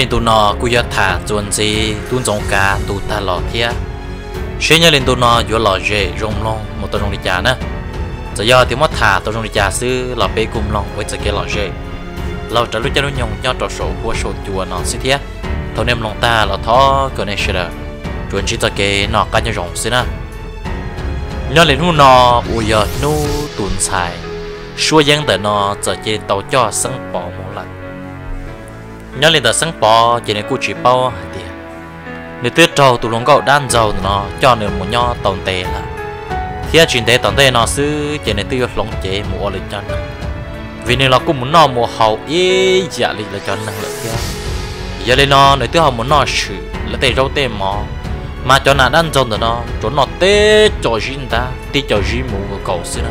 lên tụ nọ cú giờ thả chuẩn gì tuôn giống cá tụ ta lò thia xe nhà lên tụ nọ vừa lò dễ rong long một tụ rong đi chả nữa giờ giờ thì mất thả tụ rong đi chả xứ lò bê cùng long với giờ kia lò dễ lâu trả lúc cho nó nhung nhau trò sổ của sổ chùa nọ xí thia thâu nem long ta là thó cơ này sẽ được chuẩn chỉ cho cái nọ cá nhau rong xí nữa nhà lên hú nọ u giờ nu tuôn xài xua giang tờ nọ giờ chơi tàu cho sân bỏ một lần nhớ lên tờ sáng bò chỉ nên cụ chỉ bao tiền. nếu tuyết trâu tụ lông gạo đan dầu nó cho nên một nho tồn tệ là khi chuyển tế tồn tệ nó sư chỉ nên tiêu lông chế mua lên cho nó vì nên là cũng muốn nó mua hậu ý dạ lên là cho năng lượng kia giờ lên nó nếu tiêu hậu muốn nó sử là tệ râu tệ mỏ mà cho nó đan dầu nó chỗ nó tê cho riêng ta tê cho riêng mua cầu xưa nó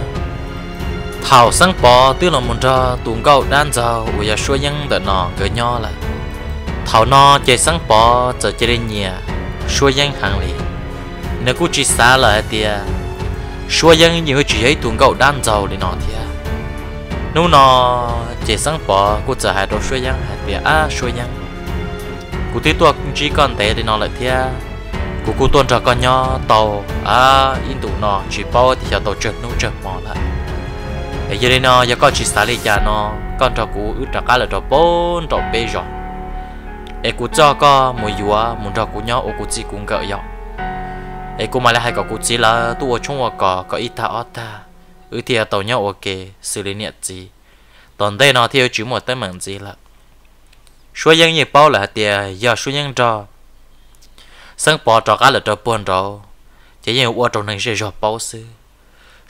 hào sáng bò tức là một trò tuồng cầu đan giàu của gia số nhân đợi nọ cỡ nho là thảo nọ chạy sáng bò giờ chơi đến nhà xuôi nhân hàng lì nếu cứ chỉ xa là tia xuôi nhân nhiều chỉ thấy tuồng cầu đan giàu để nọ tia nếu nọ chạy sáng bò cứ giờ hai đồ xuôi nhân hai tia à xuôi nhân cứ thấy tuột chỉ còn té để nọ lại tia cứ cứ tuần trò con nho tàu à in tụ nọ chỉ bao thì tàu trượt nô trượt mỏ lại để giờ đây nó giờ có chỉ xả lấy cha nó con trò cũ ướt trà cá là trò bốn trò bê rồi em cũng cho có mùi dừa muốn trò cũ nhau ô cũng chỉ cũng gợi nhau em cũng mà lại hay có cũng chỉ là tu ở chung ở có ít ta ở ta ư thì tàu nhau ok xử lý nhiệt gì toàn đây nó theo chữ một tới mảng gì là số dân nhiều bao là tiền giờ số dân trò sáng bỏ trò cá là trò buồn trò chỉ nhiều ô trò này sẽ rồi bao xưa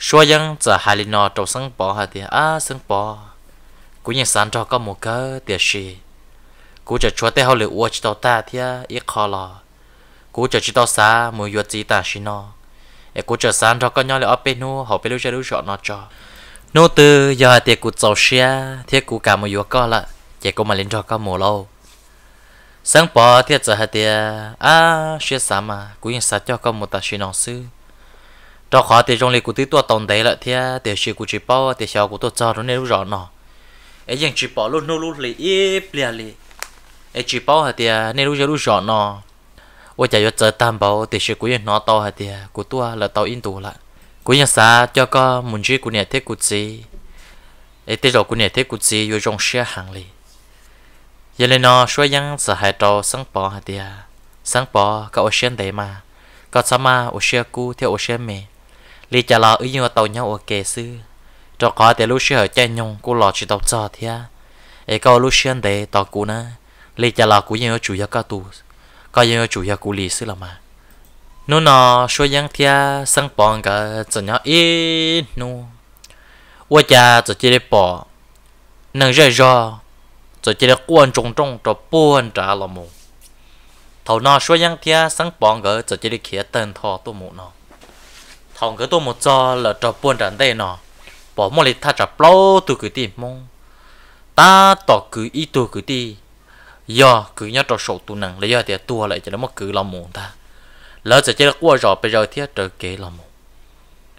có mồ 说样在海里呢找生宝哈的啊生宝，古人山找个木个的是，古只说的好了我知道大的也好了，古只知道啥木月子大是呢，哎古只山找个鸟了阿贝努好贝鲁些鲁少呢找，努 từ giờ thì cụ tàu xe thì cụ cả một vừa co lại chỉ có mà lên cho có mùa lâu sáng bỏ thì giờ thì à xe xả mà cũng như xả cho có mồ ta xe nọ xưa cho khó thì trong lịch của tí tua tổng đấy là thì thì sự của chị bảo thì sau của tôi cho nó nếu rõ nó ấy rằng chị bảo luôn luôn lì ít lìa lì ấy chỉ bảo thì nếu lúc rõ nó ôi chạy vô chờ tam bảo thì sự của nó to thì của tôi là tàu in tù lại của nhà xã cho có muốn chỉ của nhà thế của chị ấy thế rồi của nhà thế của chị vô trong xe hàng lì giờ này nó xóa nhăn sợ hại trâu sáng bỏ thì sáng bỏ cậu xem đấy mà cậu sao mà ô xe cũ theo ô xe mẹ lì chả lo ý nhau tàu nhau ok sư cho có để lúc xưa chơi nhung cô lo chỉ tàu cho thế ấy có lúc xưa để tàu cũ na. lì chả lo cũ nhau chủ nhà cao tu có nhau chủ nhà cũ lì sư là mà nó nó số giang thia sang bòn cả chỉ nhau ít nu 我家只记得包，能热热，只记得观众中这半扎了么？头那说样天生帮个只记得开灯套都没呢。thằng cái tôi một giờ là trò buồn trần đây nọ bỏ một lít thà trò lâu tôi cứ tìm mông ta tỏ cứ ý tôi cứ đi giờ cứ nhớ trò sổ tu nặng lấy giờ thì tua lại cho nó mất cứ lòng muốn ta lỡ giờ chơi là qua rồi bây giờ thì trời kế lòng muốn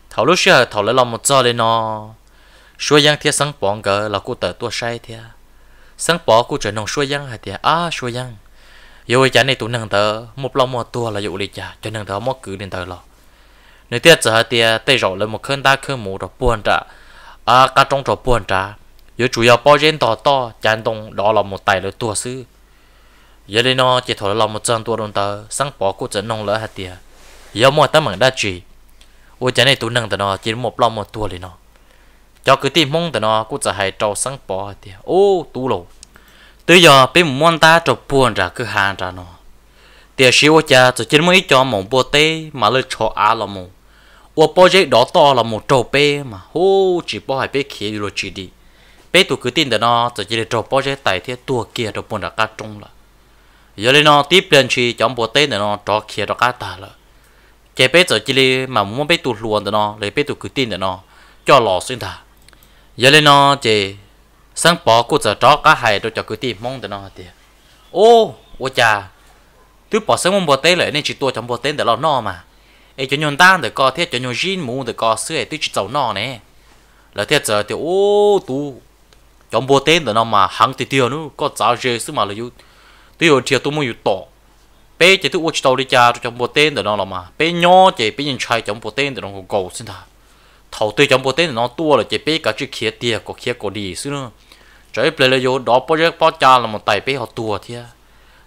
thầu lúc xưa thầu lấy lòng một giờ lên nọ suy giang thì sáng bỏ ngờ là cô tờ tua sai thì sáng bỏ cô trở nông suy giang hay thì à suy giang rồi chả này tụ nặng tờ một lòng một tua là dụ đi chả cho nặng tờ mất cứ lên tờ lòng nếu tiếc giờ thì tay rồi lên một cơn đa cơn mù rồi buồn trả à cá trong rồi buồn trả giờ chủ yếu bao nhiêu đỏ to chán đông đó là một tài lửa tua sư giờ đây nó chỉ thổi là một chân tua đông tờ sáng bỏ cô chân nông lỡ hạt tiền giờ mua tấm mảng đa trì, ôi chán này tụ nâng tờ nó chỉ một lòng một tua liền nó cho cứ tìm mong tờ nó cô sẽ hay trâu sáng bỏ hạt tiền ô tụ lộ từ giờ bên một món ta trâu buồn trả cứ hàng trả nó tiền xíu cha chỉ mới cho mong bùa tê mà lời cho á là mong 我包这多多了么照片嘛，好只包还被看了几滴，被都决定的呢，直接的照包这代替多见都不能干中了。giờ lên nó tiếp lên chi chẳng bộ tết này nó cho kia đó cá ta là cái bé giờ chỉ là mà muốn bé tụt luôn đó nó lấy bé tụt cứ tin đó nó cho lò xin thà giờ lên nó chỉ sáng bỏ cô cho cá hải rồi cho cứ tin mong đó nó thì ô ô cha thứ bỏ sáng mong bộ tết lại nên chỉ tua chẳng bộ tết để lo no mà ấy cho nhon tan để co thiết cho nhon jin mu để co xưa ấy tôi chỉ nọ nè là thiết giờ thì ô tu trong bộ tên đó nó mà hàng thì tiêu nu có giáo dê xứ mà là yêu tôi yêu thiệt tôi muốn yêu tổ bé chỉ tôi uống tàu đi cha trong bộ tên đó nó là mà bé nhỏ chỉ bé nhìn trai trong bộ tên đó nó cũng cầu xin ta thầu tôi trong bộ tên nó tua là chỉ bé cả chữ khía tia có khía có đi xứ nữa cho ấy là yêu đó bao giờ bao cha là một tay bé họ tua thiệt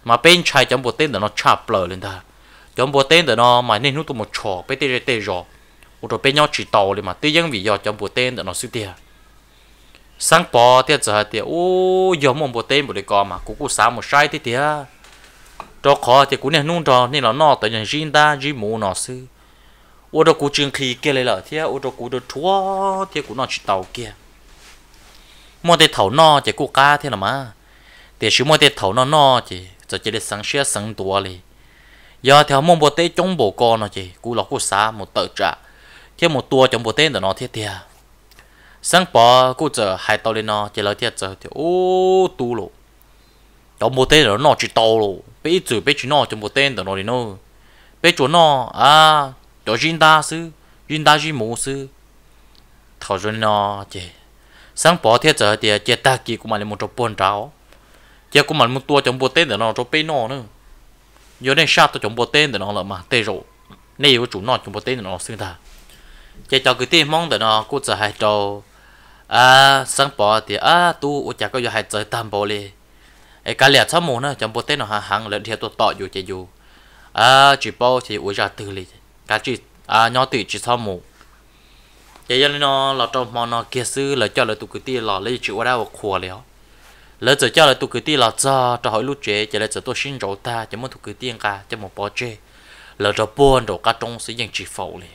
mà bên trai trong bộ tên đó nó chạp lờ lên ta cho bố tên đó nó mà nên nút tụ một chỗ bé tê tê rồi một rồi bé nhau chỉ tàu đi mà tê dân vì do cho bố tên đó nó suy tiền sáng bò tê giờ tê ô giờ mong bố tên bố đi con mà cũng cũng sáng một sai tê tê cho khó thì cũng nên nung tròn nên là nó tới nhà riêng ta riêng mù nó sư ô đâu cũng trường khí kia lấy lợi thế ô đâu cũng được thua thế cũng nó chỉ tàu kia mua tê thầu no chỉ cũng cá thế là mà để chú mua tê thầu nó no chỉ giờ chỉ để sáng xe sáng tua liền giờ theo mong bộ tế chống bộ co nó chị cú lọc cú xá một tờ trả thêm một tua chống bộ để nó thiết thiệt sáng bỏ cú chờ hai tàu lên nó chỉ lấy thiết chờ thì ô tu lộ chống bộ tế nó chỉ to lộ bây giờ bây chỉ nó chống bộ để nó đi nó bây chỗ nó à cho riêng ta sư riêng ta riêng mù sư thảo rồi nó chị sáng bỏ thiết chờ thì chỉ ta kỳ của mà lên một chỗ buồn tráo chỉ của mà một tua chống bộ để nó chỗ bây nó nữa nhớ nên sao tôi chúng bộ tên để nó là mà tê rộ nên yếu chủ nó chúng bộ tên để nó xưng ta chạy cho cái tiền mong để nó cố trở hai trâu à sáng bỏ thì à tu ở chả có giờ hai trời tam bộ liền ấy cái liệt sáu mù nữa chúng bộ tên nó hàng hàng lợn thiệt tôi tọt dù chạy dù à chỉ bao thì uống ra từ liền cái chỉ à nhỏ tỷ chỉ sáu mù chạy cho nó là trong món nó kia sư là cho là tụ cái tiền là lấy chịu ở đâu khua liền lỡ giờ cho là tụ cử ti là cho cho hỏi lúc chế cho lỡ giờ tôi xin rồi ta cho muốn tụ cử tiên cả cho một bỏ chế lỡ giờ buồn rồi cả trong sẽ dành chỉ phẫu liền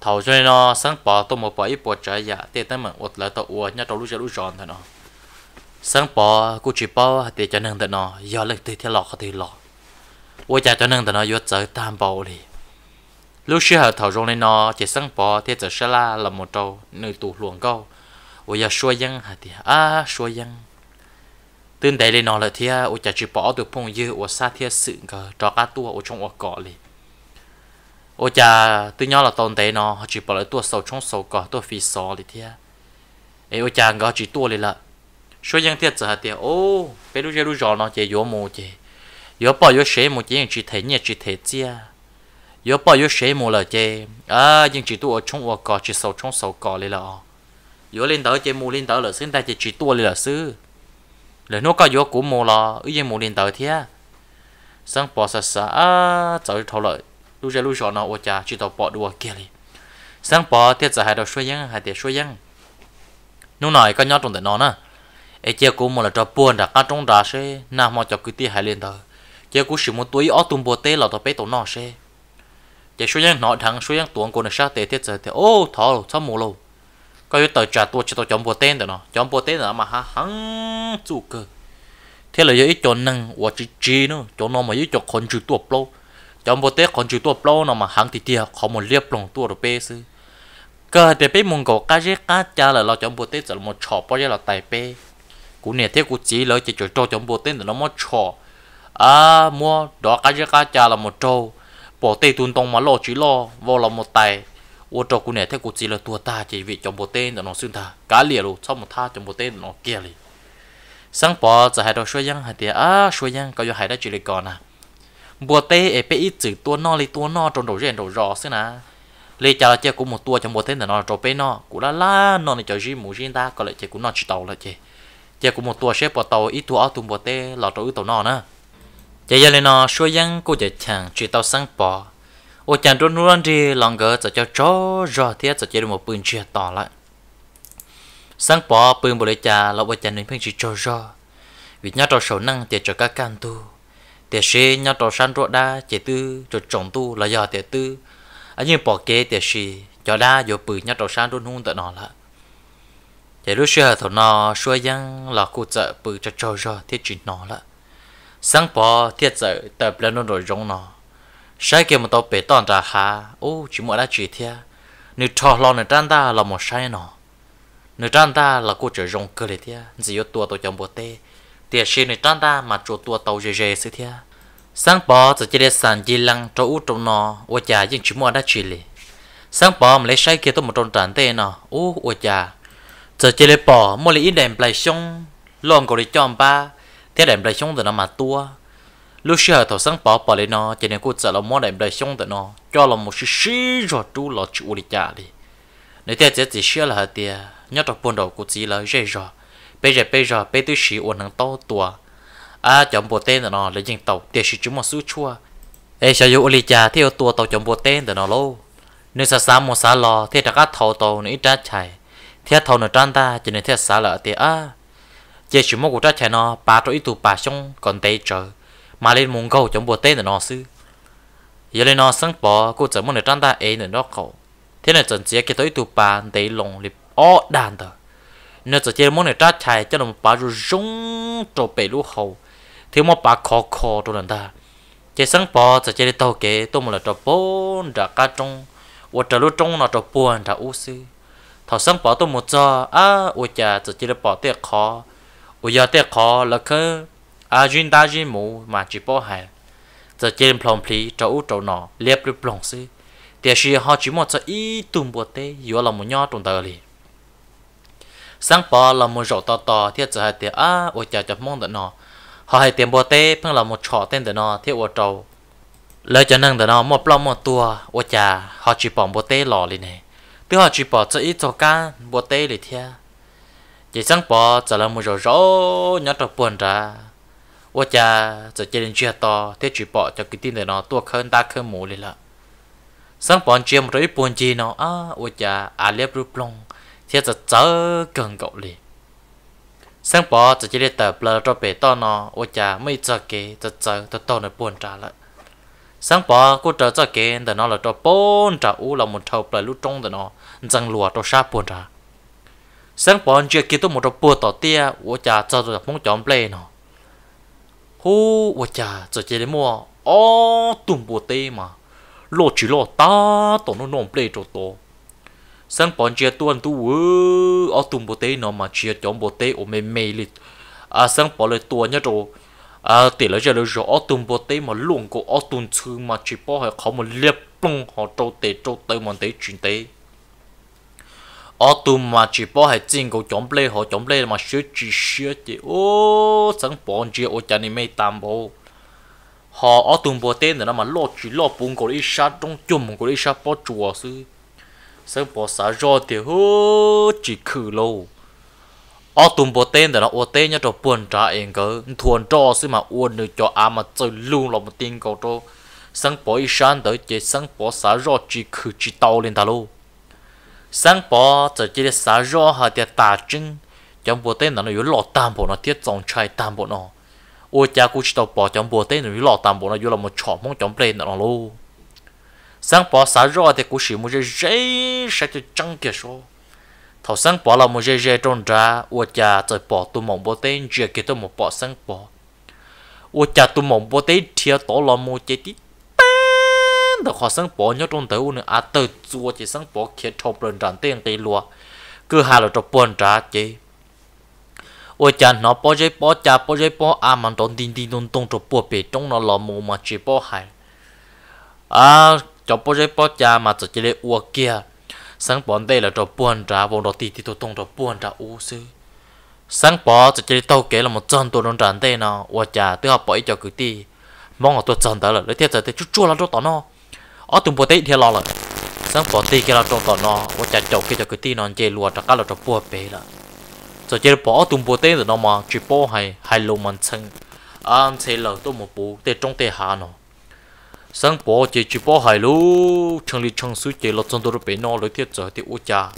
thầu cho nên nó sáng bỏ tôi một bỏ ít bỏ trái giả dạ, tiền tới mình ột lỡ tao uo nhá trong lúc giờ lúc giòn thôi nó sáng bỏ cô chỉ bỏ thì cho nên tao nó giờ lên từ theo lọ có từ lọ uo cha cho nên tao nó vừa tới tam bầu liền lúc xưa thầu cho nên nó chỉ sáng bỏ thì giờ sẽ là một trâu nơi tụ luồng câu uo giờ xuôi dân hả thì à xuôi dân tương đại lên nó là thì ô chả chịu bỏ được phong dư ô xa thì sự cả cho cá tua ô trong ô cọ liền ô chả từ nhỏ là tồn tại nó chịu bỏ lại tua sầu trong sầu cọ tua phi sò liền thì ấy ô chả ngó chỉ tua liền là số dân thiệt giờ thì ô bé lúc giờ lúc giờ nó chỉ yếu mù chỉ yếu bỏ yếu sẻ mù nhưng chỉ thấy nhẹ chỉ thấy chia yếu bỏ yếu sẻ mù là chơi à nhưng chỉ tua trong ở cọ chỉ sầu trong sầu cọ liền là yếu lên đó chơi mù lên đó là xứng ta chỉ chỉ tua liền là xứ lỡ nó có vô của mồ lò ý gì mồ điện tử thế sáng bỏ sạch sẽ trời thâu lợi lúc giờ lúc giờ nó ô cha chỉ tàu bỏ đồ kia đi sáng bỏ tiết giờ hai đầu xuôi dân hai tiết xuôi dân lúc này có nhớ trong tận nó nữa, ai chơi cũng một là cho buồn đã cá trong đá xe nào mà cho cứ tia hai liền thờ chơi cũng sử một túi ó tung bộ tê là tao bé tổ nọ xe chơi xuôi dân nọ thằng xuôi dân tuồng của nó sát tệ tiết giờ thì ô thọ rồi sao mù lâu có yếu tờ trả chỉ tao chọn bộ tên đó nó chọn bộ tên đó mà hả hắn chú cơ thế là yếu chọn năng và chỉ chỉ nó chọn mà yếu chọn con chữ tua plo chọn bộ tên con chữ tua plo nó mà hắn thì tiệt không một liệp lòng tua rồi bê sư cơ để mông cổ cá rế cá cha là lo chọn bộ tên rồi một chọ bao giờ là tài bê cú nè thế cú chỉ lỡ chỉ cho chọn bộ tên nó một chọ à mua đó cá rế cá cha là một trâu bỏ tê tuôn tông mà lo chỉ lo vô là một tài ô trò cú nè, thấy cú chỉ là tua ta chỉ vì chồng bộ tên nó xuyên ta cá lìa luôn sau một tha chồng bộ tên nó kia liền sáng bỏ giờ hai đầu xuôi giang hai tiệt à xuôi giang coi cho hai đã chỉ lấy con à bộ tê ở bên ít chữ tua no lấy tua no trong đầu rèn đầu rò xí nà lấy chả là chơi cũng một tua chồng bộ tên nó trộn bên nó cú la la nó này chơi gì mù gì ta có lại chơi cũng nó chỉ tàu là chơi chơi cũng một tua xếp bỏ tàu ít tua áo tung bộ tê lọt ít tàu nó nữa chơi giờ lên nó xuôi giang cô chơi chẳng chỉ tàu sáng bỏ ô chàng trốn nuôi đi lòng gỡ cho cho chó rò thiết cho chơi một bưng chia tỏ lại sáng bỏ bưng bộ lê trà lão ô chàng nên phanh chỉ cho rò vì nhau trò sầu năng thì cho các can tu thì sĩ nhau trò sáng rộ đa chỉ tư cho trọng tu là do tiệt tư anh nhưng bỏ kế thì sĩ cho đa vô bự nhau trò sáng trốn hung tại nó lại chỉ lúc xưa thằng nó xua giăng là cụ trợ bự cho cho rò thiết chỉ nó là sáng bỏ thiết trợ tập lên nó rồi rong nó sai kia một tàu bể toàn ra hà ô chỉ mỗi đã chỉ thia nửa trò lo nửa trang ta là một sai nọ nửa trang ta là cô trở rong cơ để thia chỉ có tua tàu chồng bộ tê tiệt xin nửa trang ta mà chỗ tua tàu dề dề xứ thia sáng bỏ chỉ chỉ để sàn di lăng cho út trong nọ ô chả nhưng chỉ mỗi đã chỉ lì sáng bỏ mà lấy sai kia tôi một trong tràn tê nọ ô ô chả giờ chỉ lấy bỏ mỗi lấy ít đèn play sông lòng cầu đi chọn ba thế đèn play sông rồi nó mà tua lúc xưa thầu sáng bỏ bỏ lên nó cho nên cô sợ là món này đời xong tại nó cho là một sự xí rồi chú là chú đi trả đi nếu thế chỉ chỉ xưa là hạt tiền nhớ đọc buồn đầu của chỉ là dễ rồi bây giờ bây giờ bây tôi chỉ ổn hàng to tua à chọn bộ tên là nó lấy dành tàu tiền chỉ chúng một số chua ê sao dụ đi trả theo tua tàu chọn bộ tên là nó lâu nếu sao sáng một sáng lò thì đã cắt thầu tàu nữa trái chạy thế thầu nữa trăng ta cho nên thế sáng là tiền à chỉ chúng một cuộc trả chạy nó ba chỗ ít tụ ba xong còn tây trời mà lên mông cầu chống bộ tên là nó sư giờ lên nó sáng bỏ cô chấm một nửa trang ta ấy nửa nó khẩu thế là chuẩn chế cái tới tụ bà để lòng liệp ó đàn tờ nó chuẩn chế một nửa trang chạy cho nó bà rồi rung trổ bể lũ hầu thì mà bà khó khó rồi lần ta chỉ sáng bỏ chuẩn chỉ tàu kế tôi một là trọ bốn ra cá trong và trọ lũ trong nó trọ buồn ra u sư thọ sáng bỏ tôi một giờ à ôi cha chuẩn chỉ là bỏ tiếc khó ôi giờ tiếc khó là cứ 阿俊大俊母嘛只包海，这见碰皮找乌找脑，列不碰死。但是好只么这一顿不得，有了么鸟懂得哩。sáng bò là một rổ to to thiết giờ hai tiếng á ôi chả mong đợt nọ họ hai tiếng bò tê phân là một trò tên đợt nọ thiết ô trâu lời cho năng đợt nọ một lòng một tua ôi chả họ chỉ bỏ bò tê lò liền này họ chỉ bỏ cho ít cho cá bò tê liền thia chỉ sáng bò giờ là một rổ rổ nhỏ trâu buồn ra 我家在家人家到，他举报就给定的呢，多坑大坑母里了。上班节目的一半节呢啊，我家阿列不弄，他在走更高里。上班在家里头不了别到呢，我家没做给在走都到那半扎了。sáng bỏ cô trở cho kê để nó là cho bốn trả u là một thầu lại lúc trong để nó rằng lùa cho sát buồn ra sáng bỏ chưa kia tôi một trò bùa tỏ cha cho tôi không chọn play nó hú vợ cha giờ chơi đến mua ô tụm bộ tê mà lo chỉ lo ta tổ nó nôm play cho to, sang bọn chơi tuần tu ư ô tụm bộ tê nó mà chia chọn bộ tê ô mê mê lít à sang bọn lại tuần nhá chỗ à tỷ lệ giờ là rõ ô tụm bộ tê mà luôn có ô tụm chứ mà chỉ bỏ hay không mà liệp bông họ trâu tê trâu tê mà tê chuyện tê ở tụ mà chỉ bỏ hai chân của chống lê họ chống lê mà sửa chỉ sửa chỉ ô sáng bọn chỉ ô chân này tam bộ họ ở tụ bộ tên nữa mà lo chỉ lo bún của đi sát trong chùm của đi sát bỏ chùa sư sáng bỏ xả ro thì ô chỉ khử lâu ở tụ bộ tên nữa ô tên nhất là buồn trả em cơ thuần cho sư mà uốn được cho à mà chơi luôn là một tiếng cầu trâu sáng bỏ đi sát tới chỉ sáng bỏ xả ro chỉ khử chỉ tàu lên ta luôn sáng bỏ giờ chỉ để xả rõ hà để tà trưng trong bộ tên nó nó yếu lọt tam bộ nó tiết dòng trai tam bộ nó ôi cha cũng chỉ tao bỏ trong bộ tên nó yếu lọt tam bộ nó yếu là một chọn mong trong play nó luôn sáng bỏ xả rõ thì cũng chỉ một cái dây sẽ cho trăng kia số thầu sáng bỏ là một cái dây trong ra ôi cha giờ bỏ tụi mộng bộ tên chỉ kia tụi một bỏ sáng bỏ ôi cha tụi mộng bộ tên thiệt tổ là một cái tít đó nhớ trong nữa à chỉ cứ hà là cho bọn trả chế. ôi cha nó bỏ chế bỏ cha bỏ chế bỏ à mà đón tin tin tung tung cho bỏ bể trong nó lò mù mà chỉ bỏ hại. à cho bỏ chế bỏ cha mà cho chế lấy uo kia, sáng bọn đây là cho bọn trả bọn đó tin tin tung tung cho bọn trả u sư. sáng bỏ cho chế tàu kế là một chân tôi đón trả đây nó, ôi cha tôi học bỏ cho cứ ti mong là tôi chân tới là lấy tiếp tới chút chua là chỗ tao nó ở tụm bộ tây thì lo rồi sáng bỏ tây kia là trong tỏ nó ở chặt chậu kia cho cái tây nó chê lùa cho cá là trong bùa bể là rồi chơi bỏ ở tụm bộ tây rồi nó mà chỉ bỏ hay hay lùm mình chân anh thấy là tôi một bộ tây trong tây hà nó sáng bỏ chơi chỉ bỏ hay lú chẳng đi chẳng suy chê lọt trong tôi bể nó lấy thiết rồi thì ô cha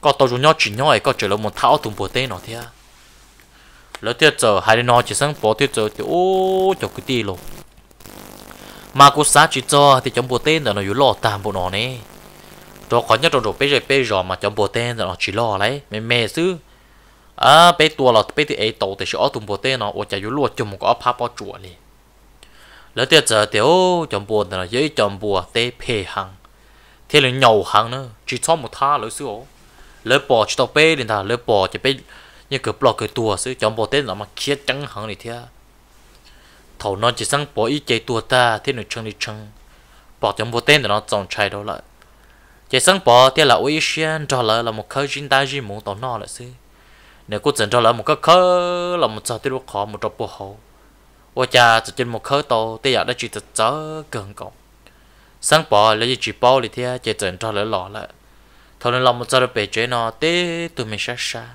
có tao chúng nhau chỉ nhau ấy có chơi là một tháo tụm bộ tây nó thế Lấy thiết giờ hai đứa nó chỉ sáng bỏ thiết giờ thì ô chọc cái tì luôn mà cô sát chỉ cho thì chấm bộ tên rồi nó yếu lo tạm bộ nó nè đó có nhất rồi bây giờ bây giờ mà chấm bộ tên rồi nó chỉ lo lấy mẹ mẹ chứ à bây tua là bây thì ấy tàu thì sẽ ở tụm bộ tên nó ôi chả yếu lo chấm một cái áp bao chuột nè, lỡ tiệt giờ tiểu chấm bộ thì nó dễ chấm bộ tê phê hàng thế là nhậu hàng nữa chỉ cho một tha lỡ xưa lỡ bỏ chỉ tao bây thì thà lỡ bỏ chỉ bây như cái bỏ cái tua xứ chấm bộ tên nó mà kia trắng hàng này thế thầu nó chỉ sang bỏ ý chế tua ta thế nó chăng đi chăng bỏ trong bộ tên để nó chọn chạy đó lại chạy sang bỏ thế là ôi xuyên cho lại là một khơi chính ta gì muốn tao nó lại xí nếu cô chẳng cho lại một cái khơi là một sao tiêu khó một trọc bộ hậu ôi cha chỉ trên một khơi to thế giờ đã chỉ thật chớ gần cộng sáng bỏ lấy chỉ bao thì thế chạy chẳng cho lại lọ lại thầu nên làm một sao được bể chế nó thế tụi mình xa xa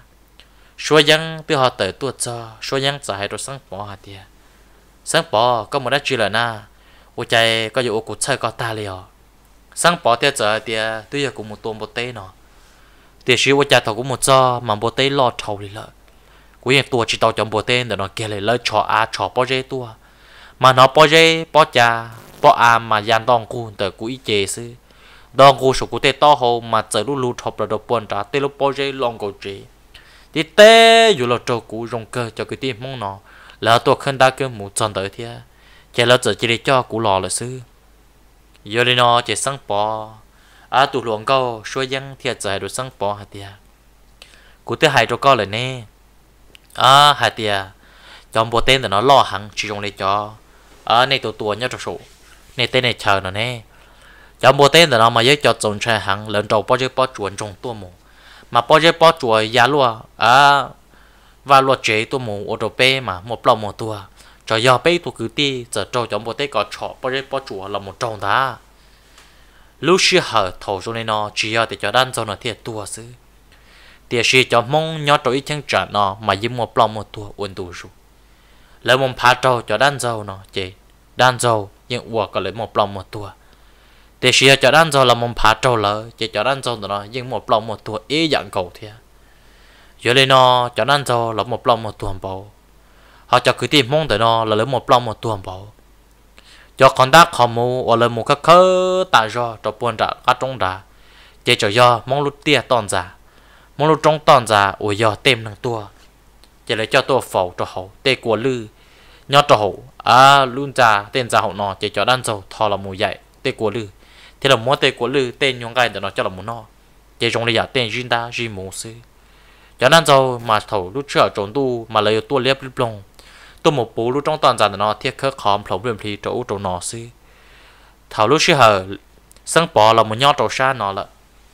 số dân tiêu họ tới tua cho số dân trả hai đồ sáng bỏ hà tiền sáng bỏ có một đất chỉ là na ô chạy có dụ cụt chơi có ta liền sáng bỏ tiếc giờ tiếc, tuy giờ cũng một tuần một tê nọ, tiếc sĩ u chạy thầu cũng một giờ mà một tê lo thầu liền lợ cũng như tua chỉ tàu chọn một tê để nó kia lại lỡ chọ à chọ bao dây tua mà nó bao dây bao cha bao à mà gian đòn cu từ cú ý chế sư đòn cu số cú tê to hồ mà giờ lúc lúc thọp là đồ buồn trả tê lúc bao dây long cầu chế thì tê dù là trâu cú rong cơ cho cái tim mong nọ là tôi không đã kêu mù tròn tới thế chỉ là lỡ chỉ để cho cú lò là sư giờ đi nó chỉ sang bỏ à tụ luồng câu xuôi dân thiệt giải được sang bỏ hạt tia cú thứ hai cho câu là nè à hạt tia trong bộ tên để nó lo hẳn chỉ trong này cho à này tụ tụ nhớ cho số này tên này chờ nó nè trong bộ tên để nó mà dễ cho trồng trai hẳn lần đầu bao giờ bao chuồn trong tua mồ, mà bao giờ bao chuồn giá dạ luôn à và luật chế tôi muốn ô tô mà một lòng một tua cho do bê tôi cứ đi giờ cho cho một tế có chọ bao giờ bao chùa là một trong ta lưu xưa hở thầu cho nên nó chỉ do để cho đan cho nó thiệt tua xứ tiệt sĩ cho mong nhớ cho ít chân trả nó mà dìm một lòng một tua uốn tu rồi lấy một phá trâu cho đan dâu nó chế đan dâu nhưng uổng có lấy một lòng một tua tiệt sĩ cho đan dâu là một phá trâu lỡ chế cho đan dâu nó nhưng một lòng một tua ý dạng cầu thiệt giờ lên nó cho nên cho là một lòng một tuần bầu họ cho cứ tìm mong tới nó là lấy một lòng một tuần bầu cho con đã khó mù và lấy một cái khơ tạ do cho buồn ra các trong ra chỉ cho do mong lúc tia toàn giả mong lúc trong toàn giả ủa do tem năng tua chỉ lấy cho tua phẩu cho hậu tê của lư nhót cho hậu à luôn già tên già hậu nó chỉ cho đan dầu thò là mù dậy tê của lư thế là mua tê của lư tên nhung gai để nó cho là mù nó chỉ trong đây giả tên riêng ta riêng mù sư cho nên rồi mà thầu lúc trở trốn tu mà lấy tua liếp lúc lông tôi một bố lúc trong toàn giàn nó thiết khớp khóm phồng lên thì chỗ chỗ nó xí thầu lúc xí hờ sang bò là một nhau trâu xa nó là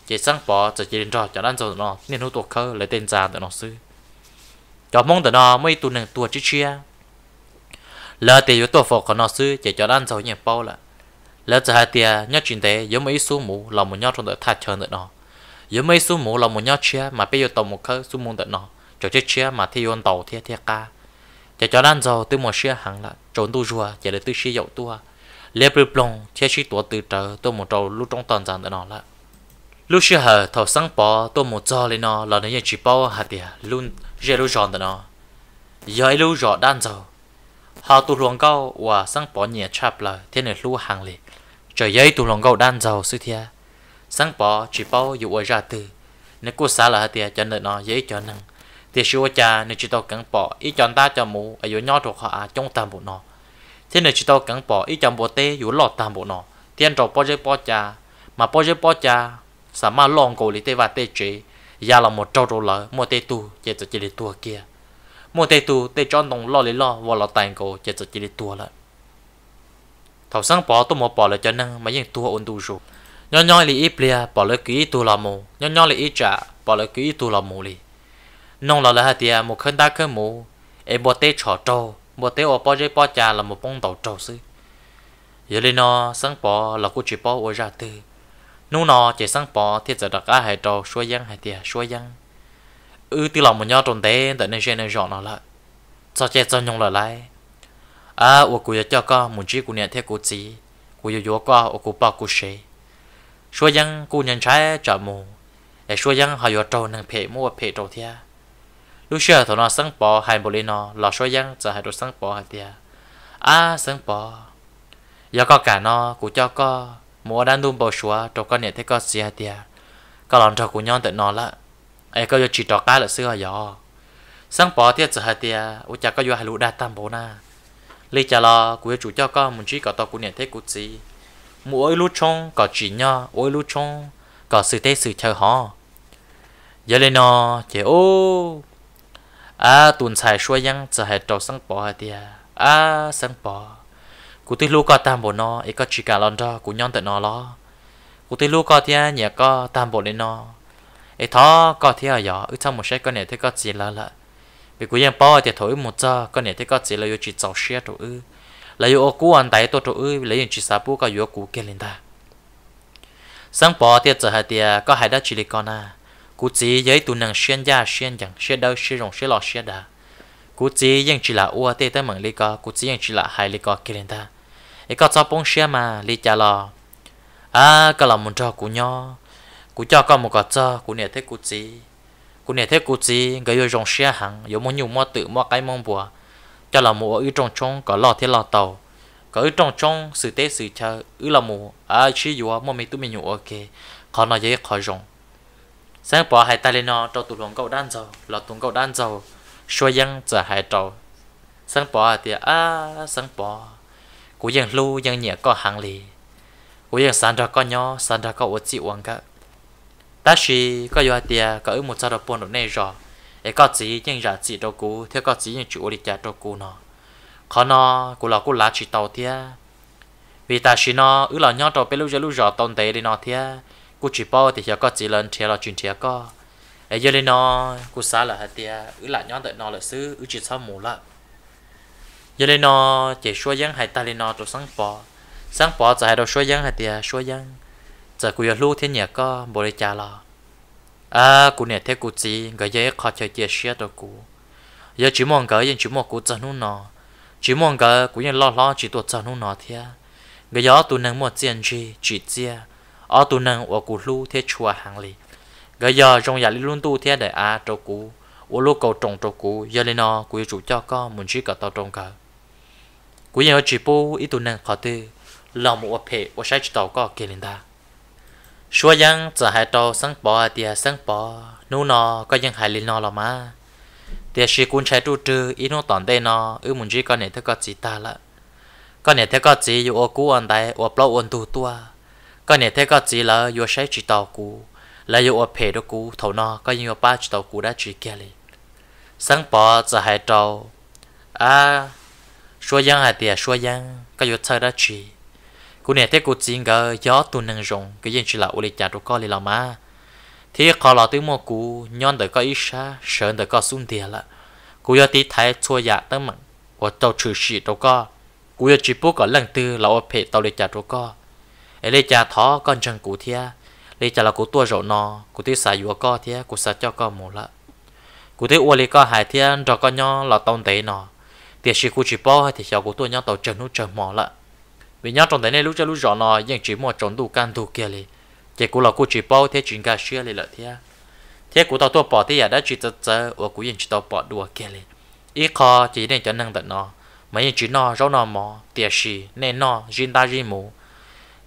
chỉ sang bò chỉ chỉ đến rồi cho nên rồi nó nên hút tuột khơ lấy tên giàn tụi nó xí cho mong tụi nó mấy tu nè tua chi chia lỡ tiền yếu tổ phật của nó xí chỉ cho nên rồi nhiều bao là lỡ giờ hai tiền nhớ chuyện thế giống mấy số mũ là một nhau trong đợt thạch chờ nữa nó giờ mấy số mũ là một nhát chia mà bây giờ tàu một khơi số mũ tận nó cho chết chia mà thi ôn tàu thiệt thiệt ca cho cho đang giàu từ một chia hàng là trốn tu rùa chỉ để từ chia dậu tua à. lê bự plong chia chia tua từ trở tôi một trâu lúc trong toàn giàn tận nó là lúc chia hờ thầu sáng bỏ tôi một giò lên nó là nó chỉ bao hạt tiền luôn giờ lúc giòn tận nó giờ lúc giòn đang giàu họ tu luồng cao và sáng bỏ nhẹ chạp lại thế này lu hàng liền trời giấy tu luồng cao đang giàu sư thiệt sáng bỏ chỉ bao dụ ở ra từ nếu cô xa là thì cho nên nó dễ cho năng thì sửa cha nếu chỉ tao cắn bỏ ý chọn ta cho mù ở dưới nhau thuộc họ trong à, tam bộ nó thế nếu chỉ tao cắn bỏ ý chọn bộ tê dưới lọt tam bộ nó thiên trò bao giờ bao cha mà bao giờ bao cha sao mà lòng cổ lý tê và tê chế giờ là một trâu rồi lỡ một tê tu chỉ cho chỉ lý tua kia một tê tu tê cho nông lo lý lo và lọt tàn cổ chỉ cho chỉ lý tua lại thầu sáng bỏ tôi một bỏ lại cho năng mà những tua ổn tu rồi nhỏ nhỏ lì ít bia bỏ lỡ kỹ tu là mù nhỏ nhỏ lì ít trả bỏ lỡ kỹ tu là mù lì nông là là tiệt một khấn đa khấn mù em bỏ tê trò trâu bỏ tê ở bỏ dây bỏ trà là một bông đầu trâu sư giờ lên nó sáng bỏ là cô chỉ bỏ ở ra tư nô nó chỉ sáng bỏ thì giờ đặt á hai trâu xuôi giang hai tiệt xuôi giang ư tư lòng một nhau trồn tê tại nơi trên nơi dọn nó lại sao che cho nhung là lại à ủa cô giờ cho con muốn chỉ cô nè theo cô chỉ cô giờ vô con ủa cô bảo cô sẽ 说ยังกูยังใช้จอมูแต่说ยังหายโจนังเพมัวเพโจเทียลูเชื่อถนอสังปอหายบริโนหลอ说ยังจะหายโดสังปอหายเทียอาสังปอยาก็กานอกูเจ้าก็มัวดันดุมบ่ชัวโจก็เนี่ยเทก็เสียเทียก็หลอนเจ้ากูย้อนแต่นอนละไอ้ก็ยจีตอกาละเสื้อยอสังปอเทียจะหายเทียอุจาก็อยู่หายลูได้ตามโบนาลีจะรอกูจะจู่เจ้าก็มุนชี้ก็ตอกูเนี่ยเทกูจี mỗi ôi lú có chỉ nhá mỗi lú trong có sự tê sự chờ họ giờ lên nó chế ô à tuần xài xuôi yang sẽ hệ trâu sang bỏ tiề à sang bỏ cụ tí lú có tam bộ nó ấy có chỉ cả lon đó cụ nhon tận nó lo cụ tí lú có tiề nhà có tam bộ lên nó ấy thọ có tiề giờ ít trong một sẽ có này thế có gì là lợ vì cụ yang bỏ tiề thổi một giờ có này thế có gì là yêu chỉ giàu xe ư là yêu cú ăn tại tôi ơi lấy những chỉ sa bu có yêu cú kia lên ta sáng bỏ tiệt giờ hai tiệt có hai đứa chỉ lịch con à cú chỉ giấy tu năng xuyên gia xuyên chẳng xuyên đâu xuyên rồng xuyên lọ xuyên đà cú chỉ những chỉ là ua tê tới mừng lịch có cú chỉ những chỉ là hai lịch có kia lên ta ấy có cho bông xuyên mà lịch trả lo à có là muốn cho cú nhau cú cho con một cái cho cú nè thấy cú chỉ cú nè thấy cú chỉ người yêu rồng xuyên hàng yêu muốn nhiều mua tự mua cái mong bùa cho là mùa ở trong trong có lò thế lò tàu có ở trong trong sự tế sự chờ ư là mùa à chỉ dù mà mình tụi mình nhụ ok khó nói dễ khó rồng. sáng bỏ hai tay lên nó cho tụi lòng cậu đan dầu là tụi cậu đan dầu xoay dân giờ hai trầu sáng bỏ thì à sáng bỏ của dân lưu dân nhẹ có hàng lì của dân sản ra có nhỏ sản ra có ổ chị uống cả ta chỉ có yêu tia có ư một sao đó buồn này rồi cái có gì nhưng giờ chỉ đâu cú thế có gì nhưng chủ đi chả đâu cú nó khó nó cú là cú lá chỉ tàu thia vì ta chỉ nó ứ là nhau tàu bên lúc giờ lúc giờ tồn tại đi nó thia cú chỉ bao thì giờ có gì lần thia là chuyện thia có ấy giờ đi nó cú xa là hết thia ứ là nhau đợi nó là xứ ứ chỉ sao mù lắm giờ đi nó chỉ xua giang hay ta đi nó tàu sáng bò, sáng bò giờ hai đầu xua giang hay tia xua giang giờ cú giờ lưu thiên nhạc có bồi trả lo à cụ nè thế cụ gì cái gì khó chơi chơi xia đó cụ giờ chỉ mong cái giờ chỉ mong cụ chân hôn nó chỉ mong cái cụ giờ lo lo chỉ tuột chân hôn nó thế cái giờ tụi nàng mua tiền gì chỉ chia ở tụi nàng ở cụ lu thế chùa hàng lì cái giờ trong nhà luôn tu thế để à cho cụ ở lúc cầu trồng cho cụ giờ lên nó cụ chủ cho con muốn chỉ cả tao trồng cả cụ giờ chỉ bu ít tụi nàng khó tư lòng một phe ở sai chỉ tao có kia lên ta ชัวยังจะหายโตสังปอเตียสังปอนู่นอ ก็ยังหายลินนอหรอมาเตียชีกุนใช้ดูจืออีนู่ตอนเดนออือมุนจีก็เนี่ยเธอก็จีตาละก็เนี่ยเธอก็จีอยู่อกูอันใดอวบเล่าอวนตูตัวก็เนี่ยเธอก็จีละอยู่ใช้จีตอกูและอยู่อวบเพดกูเท่านอ ก็ยังอวบป้าจีตอกูได้จีแกเลยสังปอจะหายโตอ่าชัวยังหายเตียชัวยังก็อยู่เธอได้จีกูเนี่ยเทกูจริงก็ย้อตัวนึงรงก็ยังชิลาอุลิจารุก็เลยละมาที่ขอเราตัวมัวกูย้อนเด็กก็อิชาเชิญเด็กก็สุ่มเดียละกูยอตีไทยชัวยาตั้งมันว่าเจ้าชื่อชีตัวก็กูยอจีปุ๊กก็เรื่องตื่นเราเพจตัวเลยจารุก็เอเลจาท้อก้อนจังกูเทียเลยจาเรากูตัวเรานอ กูที่สายอยู่ก็เทียกูสายเจ้าก็หมดละกูที่อวเลยก็หายเทียนเราก็ย้อนเราต้องเตะนอเดี๋ยวชีกูจีป๊อให้เทียกูตัวย้อนตัวเจนุเจนหมอละ vì nhau trong thế này lúc cho lúc rõ nó nhưng chỉ một trong đủ can đủ kia li chỉ cú là cú chỉ bao thế chuyện cả xưa li lợi thế thế cú tao tua bỏ thế giờ à, đã chỉ tớ tớ và cú yên chỉ tao bỏ đùa kia li ít khó chỉ nên cho năng tận nó mà yên chỉ nó rau nó mò tiệt gì nên nó riêng ta riêng mù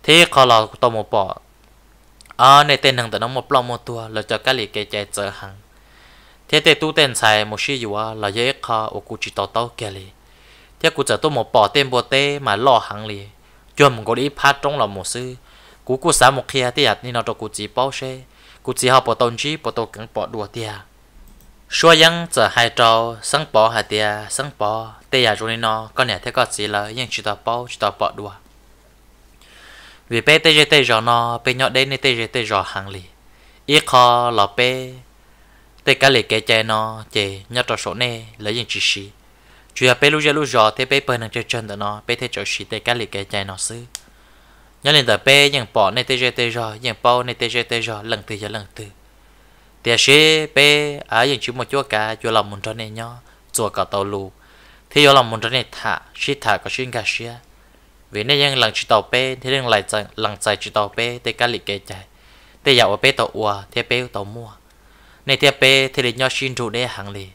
thế khó là tao một bỏ à này tên năng tận nó một lòng một tua là cho cái li cái chạy tớ hàng thế thế tu tên sai, một xí dù à, là dễ khó và cú chỉ tao tao kia li thế cú giờ tôi một bỏ tên bộ tê mà lo hàng liền cho mình có đi phát trong là một sư cú cú sáng một kia thì hạt nên nó cho cú chỉ bao xe cú chỉ học bảo tôn chỉ bảo tổ cắn bảo đùa tia số yang giờ hai trâu sáng bảo hai tia sáng bảo tây à rồi nó có nhà thế có chỉ là nhưng chỉ tao bao chỉ tao bảo đùa vì bé tây tây rồi nó bé nhỏ đến tây tây rồi hàng lì ít kho là bé tây cả lì cái chơi nó chơi nhớ trò số này lấy những chỉ xí chủ yếu bé lúc giờ lúc giờ thế bé bơi năng chơi chân đó nó bé thế chỗ xí tê cá lì cái chạy nó xứ nhớ lên tờ bé nhàng bỏ này tê chơi tê rồi nhàng bao này tê chơi tê rồi lần từ giờ lần từ thì xí bé ở những chú một chúa cả chúa lòng muốn cho này nhó chúa cả tàu lù thế chúa lòng muốn cho này thả xí thả có xí cả xí vì nên những lần chỉ tàu bé thế nên lại chẳng lần chạy chỉ tàu bé tê cá lì cái chạy tê dạo ở bé tàu ua thế bé tàu mua này thế bé thế là nhó xin chủ để hàng liền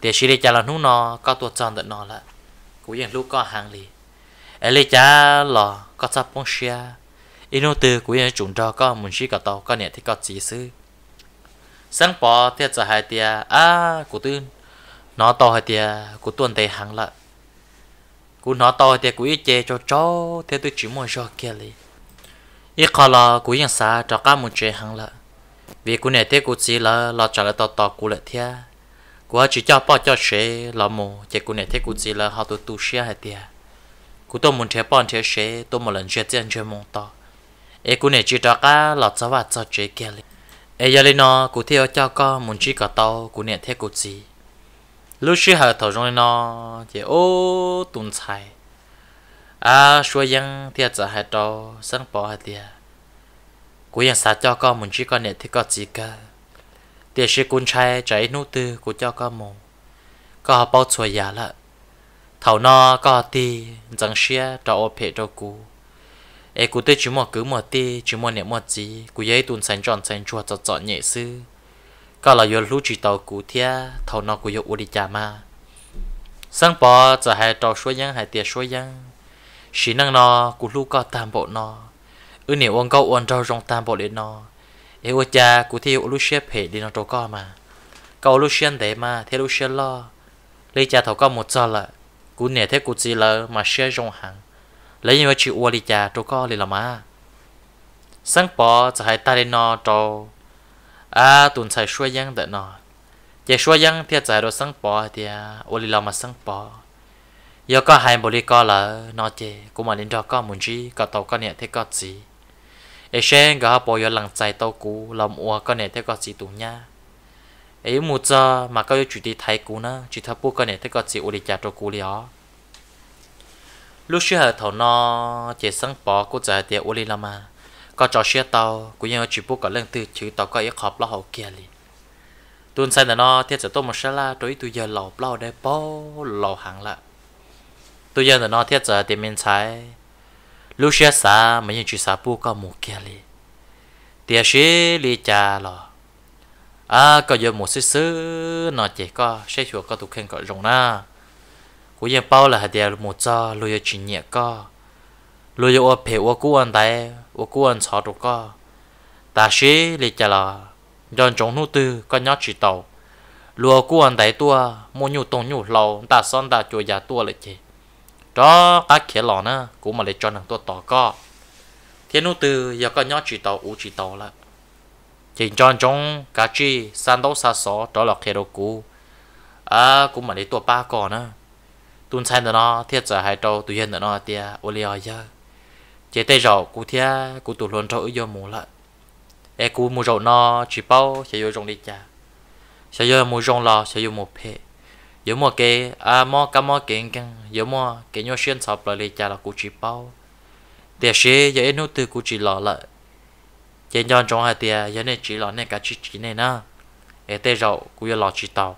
thì chỉ đi cha là nút nó có tuột tròn được nó là cũng yên lúc có hàng lì ấy lì cha là có sắp bông xia inu từ cũng yên chúng đó có muốn xí cả tàu có nhẹ thì có chỉ sư sáng bỏ thì giờ hai tia à của tư nó to hai tia của tuần tây hàng lại của nó to hai tia của ít chê cho chó thì tôi chỉ muốn cho kia lì ít khó là của yên xa cho cả một chế hàng lại vì của này thì của chỉ là lo trả lại tàu tàu của lại thia của chỉ cho bỏ cho xe là mù chỉ của này thế của gì là họ tụ tụ xe hết tiệt của tôi muốn thế bọn thế xe tôi một lần chơi chơi chơi mong to ấy của này chỉ cho cả lọt cho vào cho chơi kia lên ấy giờ lên nó của theo cho con muốn chỉ có tao của này thế của gì lúc xưa họ thầu trong nó chỉ ô tuần xài à xua dân thì giờ hết trâu sáng bỏ hết tiệt của dân sao cho con muốn chỉ có này thế có gì cả เดี๋ยวชิคุณชายใจนู้ตือกูเจ้าก็มองก็เป้าสวยยาละเท่านอก็ตีจังเชียจะโอเพจกูเอกูตื้อชิมอกือมอตีชิมอเนี่ยมอจีกูยัยตุนเซนจอนเซนชัวจะจอดเนี่ยซื้อก็เราโยนรู้จีเตากูเทียเท่านอกูโยอุดิจามาสังปอจะให้เตาช่วยยังให้เตียช่วยยังชีนังนอกูลูกก็ตามโบนออือเนี่ยวังก็อวนเราจงตามโบเลยนอเอวจากูที่อุลุเชียเพจดีนตัวก็มาก็อุลุเชียนเดมาเทลุเชียลอเลยจาถก็หมดจอละกูเนี่ยเทกูจีเลมาเชียจงหังแล้วยังว่าชิอวลิจาตัวก็เลยละมาสังปอจะให้ตาเรนอโตอาตุนใส่ช่วยยังเดนอจะช่วยยังเทียใจเราสังปอเดียอวลิเรามาสังปอยก็ให้บริกรละนอเจกูมาลินดอก็มุนจีก็ตก็เนี่ยเทก็จี để xem có bao giờ lần chạy tàu cũ làm ua con này thế có gì tụ nha ấy một giờ mà có chủ đi thấy cũ nữa chỉ thắp bu này thế có gì ua đi chặt cho cũ liền lúc xưa thầu nó chỉ sáng bỏ cô giờ thì ua đi làm mà có trò xe tàu cũng như chỉ bu cả lần từ chữ tàu có ít họp lo hậu kia liền tuần sau nó thiết sẽ tôi một sẽ là đối tôi giờ lẩu bao để bao lẩu hàng lại tôi giờ nó thiết giờ thì mình sai lúc xưa xa mấy nhân chỉ xa bu có một kia li tiếc xí li cha lo à có giờ một xứ xứ nó chỉ có sẽ chuột có tụt khen có rồng na của giờ bao là hạt đèo một cho lúc giờ chỉ nhẹ có lúc giờ ô phê ô cú ăn tay ô cú ăn sọ tụt có ta xí li cha lo dọn trống nô tư có nhót chỉ tàu lùa cú ăn tay tua mua nhu tông nhu lâu ta son ta chùa già tua lại chỉ đó cá khía lò nữa cũng mà lấy cho nàng tôi tỏ co thiên nô từ giờ có nhóc chỉ tàu u chỉ tàu là chỉ cho trong cá chi san đấu xa xó đó là khía đồ cũ à cũng mà lấy tôi ba co nữa tuần sai nữa nó thiết giờ hai trâu tụi hiện nữa nó tia ô liò giờ chế tây rầu cú thia cú tụ luôn trâu yêu mù lại e cú mù rầu nó chỉ bao sẽ yêu trong đi cha sẽ yêu mù rong lò sẽ yêu mù phe mua mua mua mua, à 有么给啊么干么给跟有么给 nhau xuyên sọp lại lấy cha là cụ chỉ bao để xe giờ em nút từ cụ chỉ lọ lại trên nhon trong hai tia giờ này chỉ lọ này cả chỉ chỉ này na em tê rậu cụ giờ lọ chỉ tàu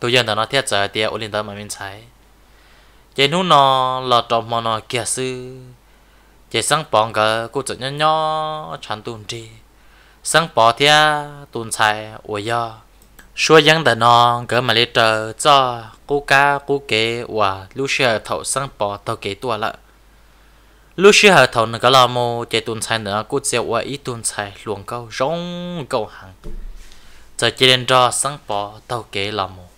tôi giờ nó thiết giờ tia ổn định tới mà mình thấy trên nút nó lọ trong mà nó kia sư trên sáng bóng cái cụ chỉ nhon nhon chăn tuôn đi sáng bỏ tia tuôn xài ủa giờ mà cho cho và kế 说样的呢，格马里这这国家国给哇，六十二头上报都给多了。六十二头那个老母这顿菜呢，估计我一顿菜乱够容够行。这今天这上报都给老母，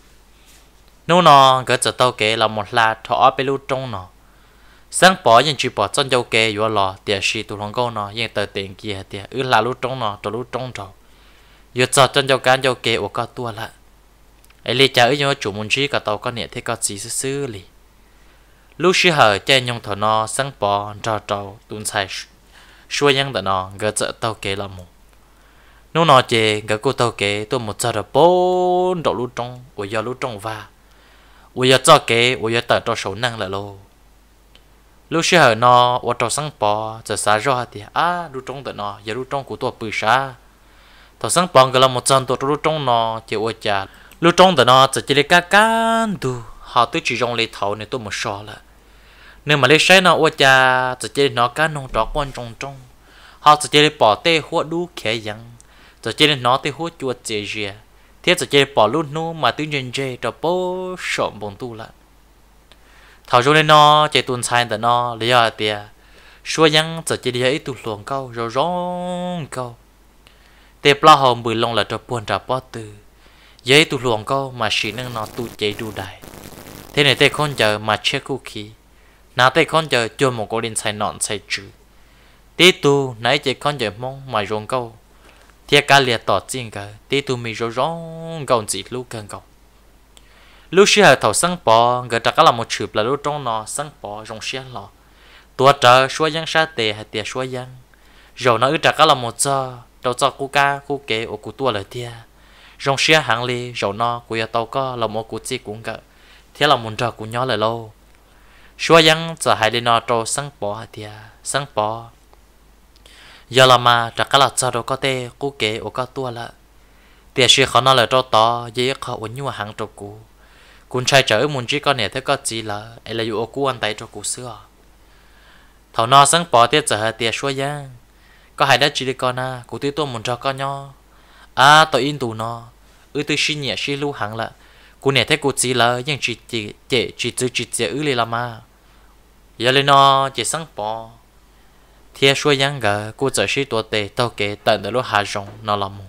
那呢格这都给老母啦，他二百六中呢。sáng bỏ những chuyện bỏ chân dâu kê vừa lò tiền sĩ tụ lòng câu nó yên tờ tiền kia tiền ư là lúc trống nó cho lúc trống trầu giờ cho chân dầu gan dầu kê của con tua lại ấy lì chả ấy nhớ chủ muốn chi cả tàu con nhẹ thế con gì xứ xứ lì lúc xứ hở che nhung thọ nó sáng bò trò trâu tuôn xài xuôi nhang đợt nó gỡ trợ tàu kê làm mù nô nó chê gỡ cô tàu kê tôi một giờ được bốn độ lũ trong của giờ lũ trong va của giờ cho kê của giờ tờ cho số năng là lô lúc xứ hở nó ở trâu sáng bò giờ xả rồi thì à lũ trong đợt nó giờ lũ trong của tôi bự sa thọ sáng bằng cái là một trận tổ lũ trong nó chỉ ôi chà lũ trong đó nó chỉ chỉ lấy cá đủ họ tôi chỉ dùng lấy thầu này tôi mới sò là nếu mà lấy xe nó ôi chà chỉ chỉ nó cá nông trọ quan trọng trong họ chỉ chỉ lấy bỏ tê hoa đủ khé dặn chỉ chỉ nó tê hoa chua chè chè thế chỉ chỉ bỏ luôn nô mà tôi nhìn chè cho bố sọm bồn tu lại thầu dùng lên nó chỉ tuần sai đó nó lấy ở tiề xua dặn chỉ chỉ lấy ít tu luồng câu rồi rong câu tê pla hòm bùi long là cho buồn trả bó từ dễ tu luồng câu mà chỉ nâng nó tu chế đu đại thế này tê con chờ mà chế cú khí nà tê con chờ chưa một cô đến say nọn say chữ tê tu nãy chế con chờ mong mà rong câu thiệt cả liệt tỏ chiến cả tê tu mi rong rong câu chỉ lúc cần câu lúc xưa hệ thầu sáng bò người ta có là một chữ là lúc trong nó sáng bò rong xe lò tua trở xua giang sa tề hay tề xua giang rồi nó ư trả có là một giờ đầu cho cô ca cô kế ô cô tua lời tia rong xia hàng li rầu no cô ya tàu co là một cô chi cũng gỡ thế là muốn trò cô nhỏ lời lâu xua yang giờ hai lên nó trâu sáng bỏ tia sáng bỏ giờ là mà trả cả là cho đâu có tê cô kế ô có tua là tia xia khó nó lời trâu to dễ khó ổn nhua hàng trâu cô cũng trai trở muốn chỉ có nè thế có chỉ là ai là dụ ô cô anh tay cho cô xưa thầu no sáng bỏ tia giờ hai tia xua yang có hai đứa chị đi con à cụ tí tôi muốn cho con nhau à tôi in tù nó ư ừ, tôi xin nhẹ xin lưu hẳn là cụ nè thấy cụ chỉ là nhưng chị chị chị chị chỉ chị chỉ ư lì làm à giờ lên nó chị sáng bỏ thiệt suy nhắn gờ cụ chỉ xin tuổi tệ tao kể tận đến lúc hạ rộng nó làm mù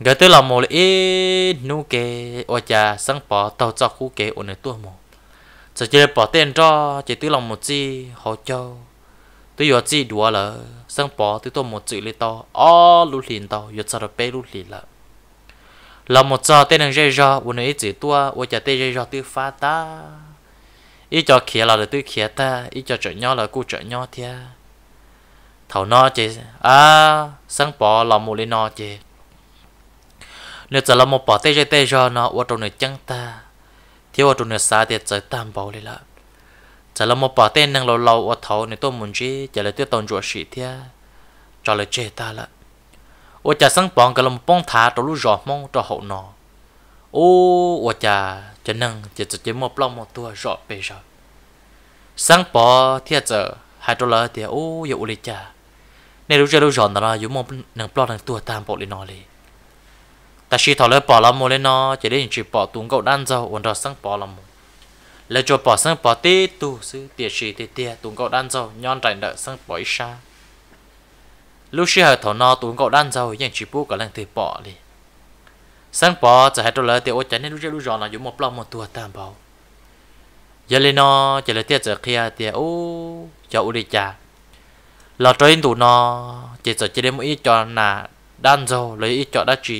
gờ tôi làm mù là ít nu kế, ở nhà sáng bỏ tao cho cụ kê ở nơi tua mù chỉ chỉ bỏ tiền cho chị tôi làm một chi họ cho tôi vừa chỉ đùa là sang bỏ tôi tôi một chữ lên to ó lú liền to vừa sao được bé lú liền là là một giờ tên đang dây ra bữa nay chỉ tua bữa giờ tên dây ra tôi phá ta ý cho khía là tôi khía ta ý cho chở nhau là cô chở nhau thia thảo nó chị à sáng bỏ làm một lên nó chị nếu giờ làm một bỏ tay chơi tay ra nó bữa trong này chẳng ta thiếu bữa trong này xa thì chơi tam bảo lên lại giờ là một bảo tên năng lâu lâu ở thầu này tôi muốn chứ giờ là tiêu tồn ruột sĩ thia cho là chê ta là ô cha sáng bóng cái một bóng thả trong lúc rõ mong cho hậu nọ ô ô cha cho năng chỉ chỉ một lòng một tua rõ bây giờ sáng bó thia giờ hai trâu lỡ thì ô dụ lý cha nên lúc giờ lúc rõ nó là dụ một năng bóng năng tua tam bộ lý nó lý ta chỉ thảo lỡ bỏ lòng một lý nó chỉ đến chỉ bỏ tuồng cậu đan dâu ổn đó sáng bỏ lòng một là cho bỏ sang bỏ tê tu sư tiệt sĩ tiệt tiệt tụng cậu đan dầu nhon rảnh đợi sang bỏ xa lúc xưa hở thổ no tụng cậu đan dầu những chỉ bu cả lần thì bỏ đi sang bỏ จะให้ตัวเลยเตียวจะเนี่ยรู้จะรู้จอนะอยู่หมดปลอมหมดตัวตามเบายันเลยนอจะเลยเตียจะเคลียเตียโอ้จะอุดิจ่าเราจอยตูนอจะจะจะได้มุ้ยจอนะด้านโจเลยอีจอด้าจี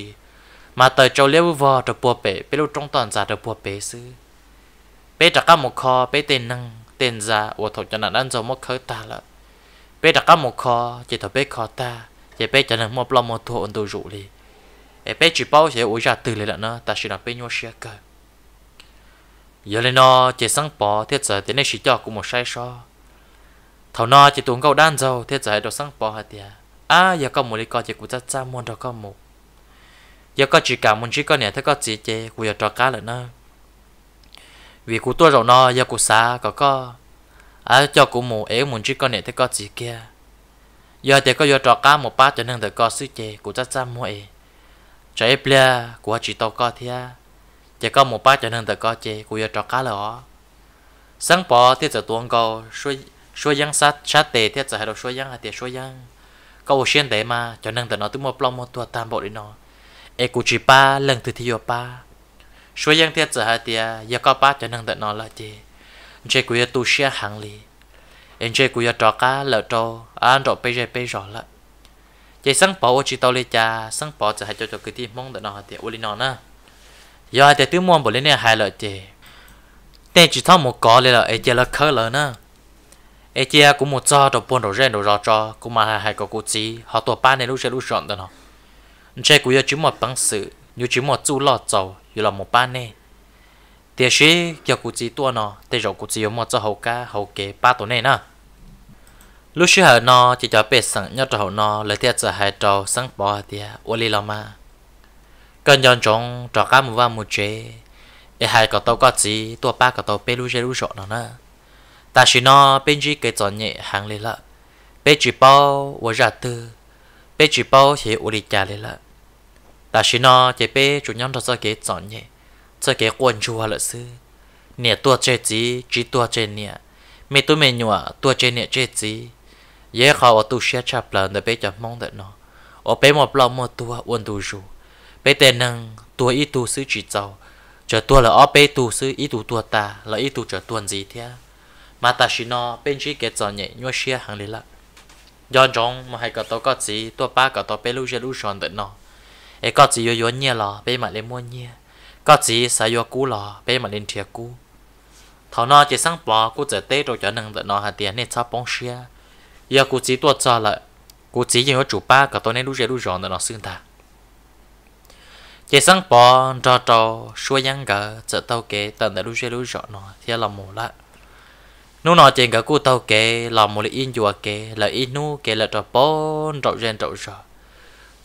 มาเตยโจเลี้ยววอจะปัวเป๋ไปรู้จงตอนจ่าจะปัวเป๋ซื้อ bé đặt các một kho bé tên năng tên ra ô thầu cho nạn ăn dầu mất khởi ta là bé đặt các một kho chỉ thầu bé kho ta chỉ bé cho nạn một lòng một thua ổn đồ rủ đi e bé chỉ bao sẽ ủi ra từ lại lận nó ta sẽ làm bé nhau xe cơ giờ lên nó chỉ sáng bỏ thiết giờ thế này chỉ cho cũng một sai so thầu nó chỉ tuồng câu đan dầu thiết giờ đồ sáng bỏ hả tiệt à giờ có một lý co chỉ cũng rất xa môn đó có một giờ có chỉ cả muốn chỉ có nè thế có chỉ chê cũng giờ trò cá lận nữa vì cụ tôi rồi nó giờ cụ xa có có à cho cụ mù ế muốn chỉ con này thế có gì kia giờ thì có giờ trò cá một ba cho nên thầy có sức chế cụ chắc chắn mua ế cho ép lia của chỉ tàu có thia chỉ có một ba cho nên thầy có chế cụ giờ trò cá lỏ sáng bỏ thiết giờ tuồng câu suy suy giang sát sát tề thiết giờ hay đâu suy giang hay thì suy giang câu xuyên tề mà cho nên thầy nó tụi một plong một tua tam bộ đi nó ê cụ chỉ ba lần từ thi ba suy giang tiết giờ hai tiệt giờ có ba cho nâng đỡ nó là gì chơi của tu sửa hàng lì anh chơi của trò cá lợ trò ăn trò bây giờ bây giờ là chơi sáng bỏ chỉ tao lấy cha sáng bỏ giờ hai cho cho cái gì mong đỡ nó tiệt uli nó nè giờ hai tiệt tứ mong bỏ lên này hai lợ gì tên chỉ thao một cò lên là ai chơi là khơi lợ nè ai chơi cũng một trò đồ buồn đồ rèn đồ rò trò cũng mà hai hai có cụ gì họ tổ ba này lúc chơi lúc chọn tận nó chơi của chỉ một bằng sự như chỉ một chú lọt dầu 有了么办呢？但是叫估计多呢，但是估计有么做好家好给巴多呢呢？lúc xưa hở nó chỉ cho bé sẵn nhớ trâu nó lấy tiệt giờ hai trâu sang bỏ tiệt ô li lo mà cần chọn chọn trò cá một vang một chế để hai cậu tao có gì tua ba cậu tao bé lu chơi lu sợ nó nữa ta chỉ nó bên chỉ cái chọn nhẹ hàng lên lợ bé chỉ bao ô ra tư bé chỉ bao thì ô li trả lên lợ là xin nó chế bê chủ nhân thật ra kế chọn nhé cho kế quân chu hoa sư nè tua chế chí chí tua chế nè mẹ tôi mẹ nhua tua chế nè chế chí dễ khó ở tu xe chạp lần để bé chạp mong đợi nó ở bé một lòng mơ tua quần tu dù bê tên năng tua ít tu sư chỉ giàu chờ tua là ở bé tu sư ít tu tua ta là ít tu chờ tuần gì thế mà ta xin nó bên chỉ kế chọn nhé nhua xe hàng lý lạ Yon trong mà hai cả tàu có gì, tua ba cả tàu bê lưu xe lưu tròn đợi nó ai có chỉ yo yo lò bé mà lên mua nhia có chỉ sa yo cú lò bé mà lên thiệt cú thọ nó chỉ sáng bò, cú trở tê rồi cho nâng đợt nó hạt tiền nên cho bông xia giờ cú chỉ tuột cho lại cú chỉ dùng chủ ba cả tối nay đu dễ đu giòn đợt nó xương ta chỉ sáng bò trò trò xuôi nhang gờ trở tàu kế tận đợt đu dễ đu giòn nó thì là mù lại nô nó chỉ cả cú tàu kế là mù lại in chùa kế là in nu kế là trò bò trò gen trò giòn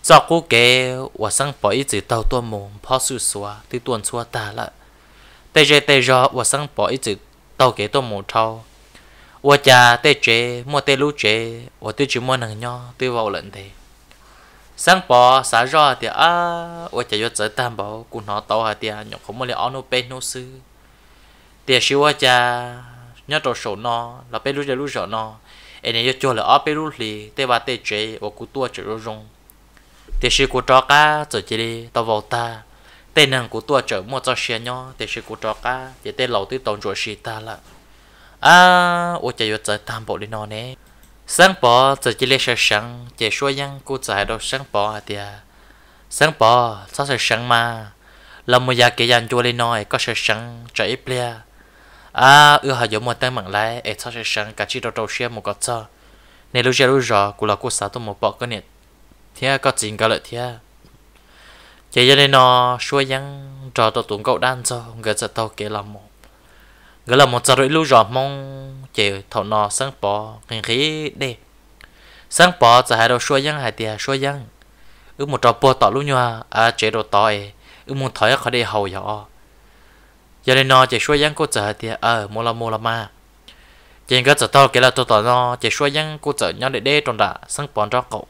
照顾给我上宝一直到多么跑出说对多错大了，对着对着我上宝一直到给多么超，我家对着莫对路着，我对着莫能 nhau 对我冷的。sáng bỏ ý tàu mồm, tuôn xả ra thì à ôi chạy vô chợ tam bảo cụ nó tàu hà thì nhọc không mua lấy nô bên nô sư thì xíu ôi cha nhớ trò sổ nó là bên lúc giờ lúc giờ nó em này vô cho là ở bên lúc lì, tê ba tê chế và cụ tua chữ rong thì sự của trò cá rồi chỉ đi tao vào ta tên nàng của tôi trở một cho xe nhó thì sự của trò cá thì tên lầu tôi tổng rồi xe ta là à ô chạy vô chạy tam bộ đi nó nè sáng bỏ giờ chỉ lấy sáng sáng chạy xua yang cô chạy đâu sáng bỏ à tia sáng bỏ sao sáng sáng mà là một nhà kia dàn chua lên nói có sáng sáng chạy plea à ưa họ giống một tên mặn lại ấy sao sáng sáng cả chỉ đầu đầu xe một cái cho nên lúc giờ lúc giờ cô là cô sáu tôi một bỏ cái này thế có chính cả lợi thế chỉ cho nên nó xuôi yang trò tổ tụng cậu đan cho người sẽ tao kể làm một người làm một trò rưỡi lưu rõ mong chỉ thọ nó sáng bỏ hình khí đi sáng bỏ จะ hai đầu xuôi yang hai tia xuôi yang ư một trò bò tỏ lưu nhua à chế độ tỏ ấy ư muốn thấy khỏi đi hầu nhỏ giờ nên nó chỉ xuôi yang cô chờ hai tia ờ mô la mô la ma chỉ người sẽ tao kể là tổ tỏ nó chỉ xuôi yang cô chờ nhau để đê tròn đã sáng bỏ cho cậu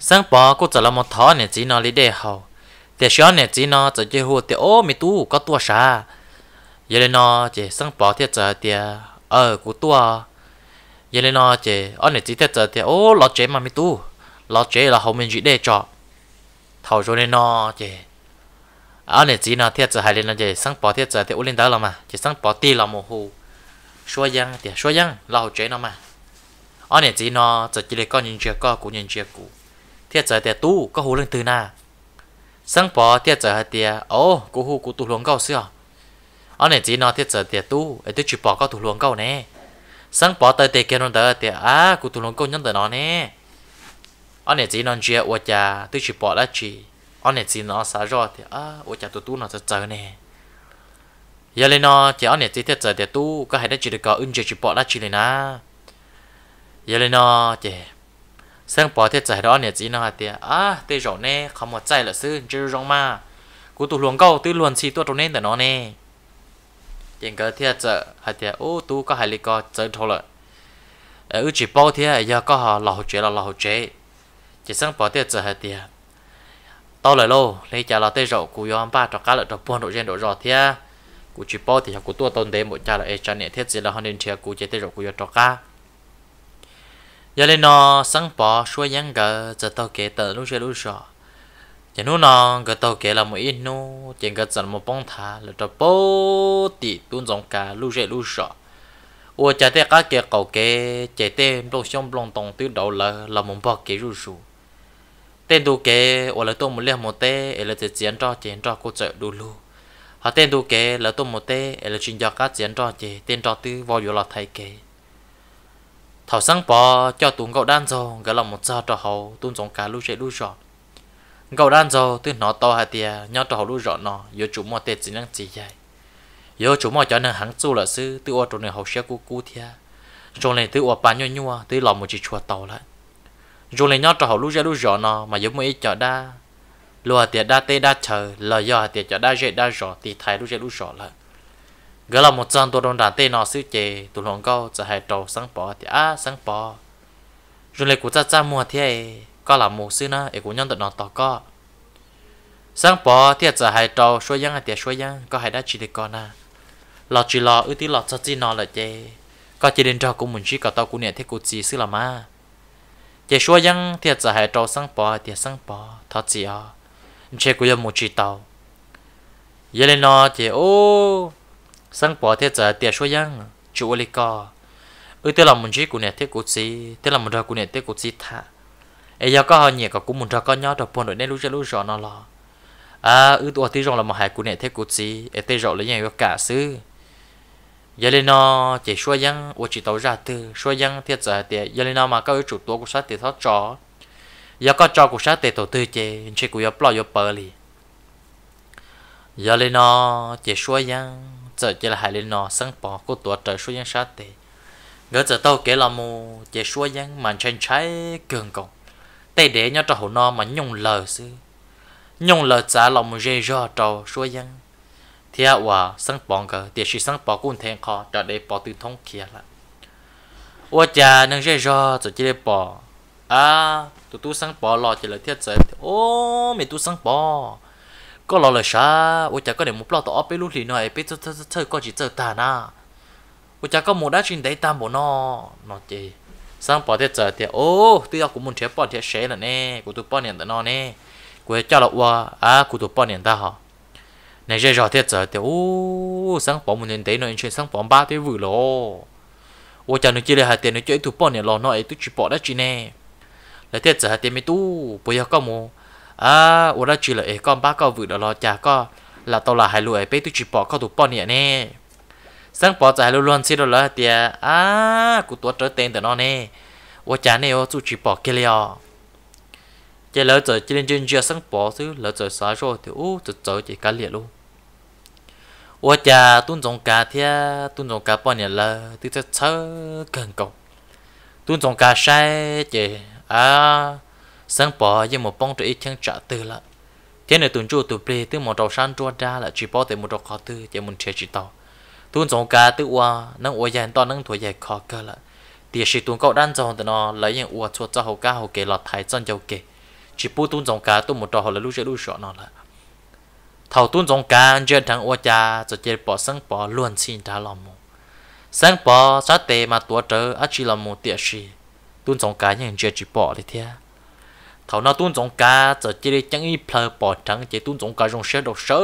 sáng bỏ cô trở lại một thó nè chỉ nó lấy đề hậu để xóa nè chỉ nó trở chơi hồ thì ô mi tu có tua xa giờ này nó chỉ sáng bỏ thì trở thì ờ của tua giờ này nó chỉ ở này chỉ thì trở thì ô lọ chế mà mi tu lọ chế là hậu mình chỉ để cho thầu rồi này nó chỉ ở này chỉ nó thì trở hai lên nó chỉ sáng bỏ thì trở thì ô lên đó là mà chỉ sáng bỏ ti là một hồ xóa giang thì xóa giang là chế nó mà ở này chỉ nó trở chỉ để con nhìn chưa có cũng nhìn chưa cũng thiệt giờ tiệt tu có hồ lưng từ na sáng bỏ thiệt giờ tiệt ô cú hồ cú tu luồng câu xưa ở này chỉ nó thiệt giờ tiệt tu ấy tôi chụp bỏ có tu luồng câu nè sáng bỏ tới tiệt kia nó tới tiệt à cú tu luồng câu nhân tới nó nè ở này chỉ nó chia ô cha tôi chụp bỏ đã chỉ ở này chỉ nó xả rõ tiệt à ô cha tu tu nó tới chơi nè giờ lên nó chỉ ở này chỉ thiệt giờ tiệt tu có hay đã chỉ được có ứng chụp bỏ đã chỉ lên na giờ lên nó chỉ sang bỏ thế giải đó nè chị nói hạt tiền à tê rõ nè không một chạy là sư chứ rong mà cú tụ luồng câu tư luồng chi tua trong nên để nó nè tiền cờ thế chợ hạt tiền ô tu có hai lý co chơi thôi là ở chỉ bỏ thế giờ có họ lò chế là lò chế chỉ sang bỏ thế chợ hạt tiền tao lại lô lấy trả là tê rõ cú yom ba cho cá là cho buôn độ gen độ rõ thế cú chỉ bỏ thì cú tua tồn thế một trả là ai chả nè thế chỉ là hoàn nên chơi cú chế tê rõ cú yom cho cá giờ lên nó sáng bỏ xuôi nhang gờ giờ tàu kể tờ lúc giờ lúc giờ chỉ nu nó gờ tàu kể là một ít nu chỉ gờ dần một bông thả là cho bố tỷ tuôn dòng cả lúc giờ lúc giờ ủa chả thấy các kế cầu kế chạy tên đông xong đông tòng tư đầu là là một bọc kế rú rú tên đồ kế ủa là tôi một liếc một tê là chỉ chiến cho chiến cho cô chợ đủ lu họ tên đồ kế là tôi một tê là chuyên gia các chiến cho chỉ tên cho tư vào dù là thay kế thảo sáng bò cho tụi gạo đan rồi gỡ lòng một sao cho hậu tụi giống cá lũ chạy lũ rõ gạo đan rồi tụi nó to hai tia nhau cho hậu lũ rõ nó giờ chủ mò tết chỉ năng chỉ dài giờ chủ mò cho nên hắn chu là sư tụi ô tụi này hậu xe cú cú thia rồi này tụi ô bán nhau nhua tụi lòng một chỉ chùa tàu lại rồi này nhau cho hậu lũ chạy lũ rõ nó mà giống mấy chợ đa lúa tiệt đa tê đa chờ lời do tiệt chợ đa dễ đa rõ thì thái lũ chạy lũ rõ lại gỡ là một trăm tôi đồng đàn tê nó sư chế tụi lòng câu จะให้โตสังปอที่อาสังปอรุ่นเลยกูจะจ้ามัวที่ไอ้ก็หลับมูซื้อนะไอ้กูย้อนตัดนอนต่อก็สังปอที่จะให้โตช่วยยังไอ้เตี้ยช่วยยังก็ให้ได้ชีวิตก่อนนะหลอดจีหลอดอือที่หลอดจะจีนอนเลยเจก็จะเดินจอกูหมุนชีก็ต่อกูเนี่ยที่กูจีซื้อละมาเจช่วยยังที่จะให้โตสังปอเตี้ยสังปอทอจีอ๋อเชกูยังมูจีเตาเยเลนอเจโอ้ sáng bỏ thế giờ tiệt số yang chủ lý co ư thế làm mình chỉ của nè thế của gì thế làm mình ra của nè thế của gì thà ấy giờ có họ nhẹ có cũng mình ra có nhau được bọn đội nên lúc chơi lúc giờ nó lo à ư tôi thấy rằng là một hai của nè thế của gì ấy thấy rõ là nhà cả xứ giờ lên nó chỉ số yang ô chỉ tàu ra từ số yang thế giờ tiệt giờ lên nó mà có chủ tố của sát tiệt thoát trò giờ có trò của sát tiệt tổ tư chế chỉ của giờ plo giờ bờ liền giờ lên nó chỉ số yang giờ chỉ là hai lên nọ sang bỏ cô tuổi trời số dân sát tệ gỡ giờ tao kể là mù chỉ số dân mà trên trái cường cộng tê để nhau trò hồ nọ mà nhung lờ sư nhung lờ trả lòng mù dê do trò số dân thì à hòa sang bỏ gỡ thì chỉ sang bỏ cũng thèm khó trò để bỏ từ thông kia là ô cha nâng dê do rồi chỉ để bỏ à tụi tôi sang bỏ lò chỉ là thiết giới ô mày tôi sang bỏ có lo lời xa ôi chả có để một lo tỏ bé lúc thì nói bé chơi chơi chơi có chỉ chơi tàn à ôi chả có một đá chuyện đấy ta bộ nó nó gì sang bỏ thế giờ thì ô tôi cũng muốn chơi bỏ thế sẽ là nè của tôi bỏ nền nó nè của cho lộc qua à của tôi bỏ nền ta hả này giờ giờ thế giờ thì ô sang bỏ một nền đấy nó chuyện sang bỏ ba thế vừa lo ôi chả nó chỉ là hạt tiền nó chơi tôi bỏ nền lo nó ấy tôi chỉ bỏ đá chuyện nè là thế giờ hạt tiền mới tu bây giờ có một à ủa đó chỉ là ấy con bác có vừa đó lo cha có là tao là hai lúa ấy bé tôi chỉ bỏ có tụi bỏ nhẹ nè sáng bỏ chạy luôn luôn xí đó là tiệt à cụ tôi trở tên tao nó nè ủa cha nè ô chú chỉ bỏ kia liền chỉ lỡ trời chỉ lên trên chưa sáng bỏ thứ lỡ trời sáng rồi thì ô trời trời chỉ cá liệt luôn ủa cha tuân trọng cá thế tuân trọng cá bỏ nhẹ là tôi sẽ chơi cần cầu tuân trọng cá sai chỉ à sáng bỏ giờ một bông trời chẳng trả từ là thế này tuần chu tụi ple từ một đầu san chua ra là chỉ bỏ từ một đầu khó từ chỉ muốn chơi chỉ tàu tuần giống cá từ qua nâng uo dài to nâng tuổi dài khó cơ là thì sự tuần cậu đang giống từ nó lấy những uo chuột cho hậu cá hậu kế lọt thái chân dầu kế chỉ bu tuần giống cá tuần một đầu họ là lúc chơi lúc sọ nó là thầu tuần giống cá chơi thằng uo cha cho chơi bỏ sáng bỏ luôn xin trả lòng mù sáng bỏ sát tề mà tua trở á chỉ là một tiệt sĩ tuần giống cá những chơi chỉ bỏ thì thế thầu nó tuôn giống cá giờ chỉ để chẳng ít phơi bỏ trắng chỉ tuôn giống cá rong sơ đầu sơ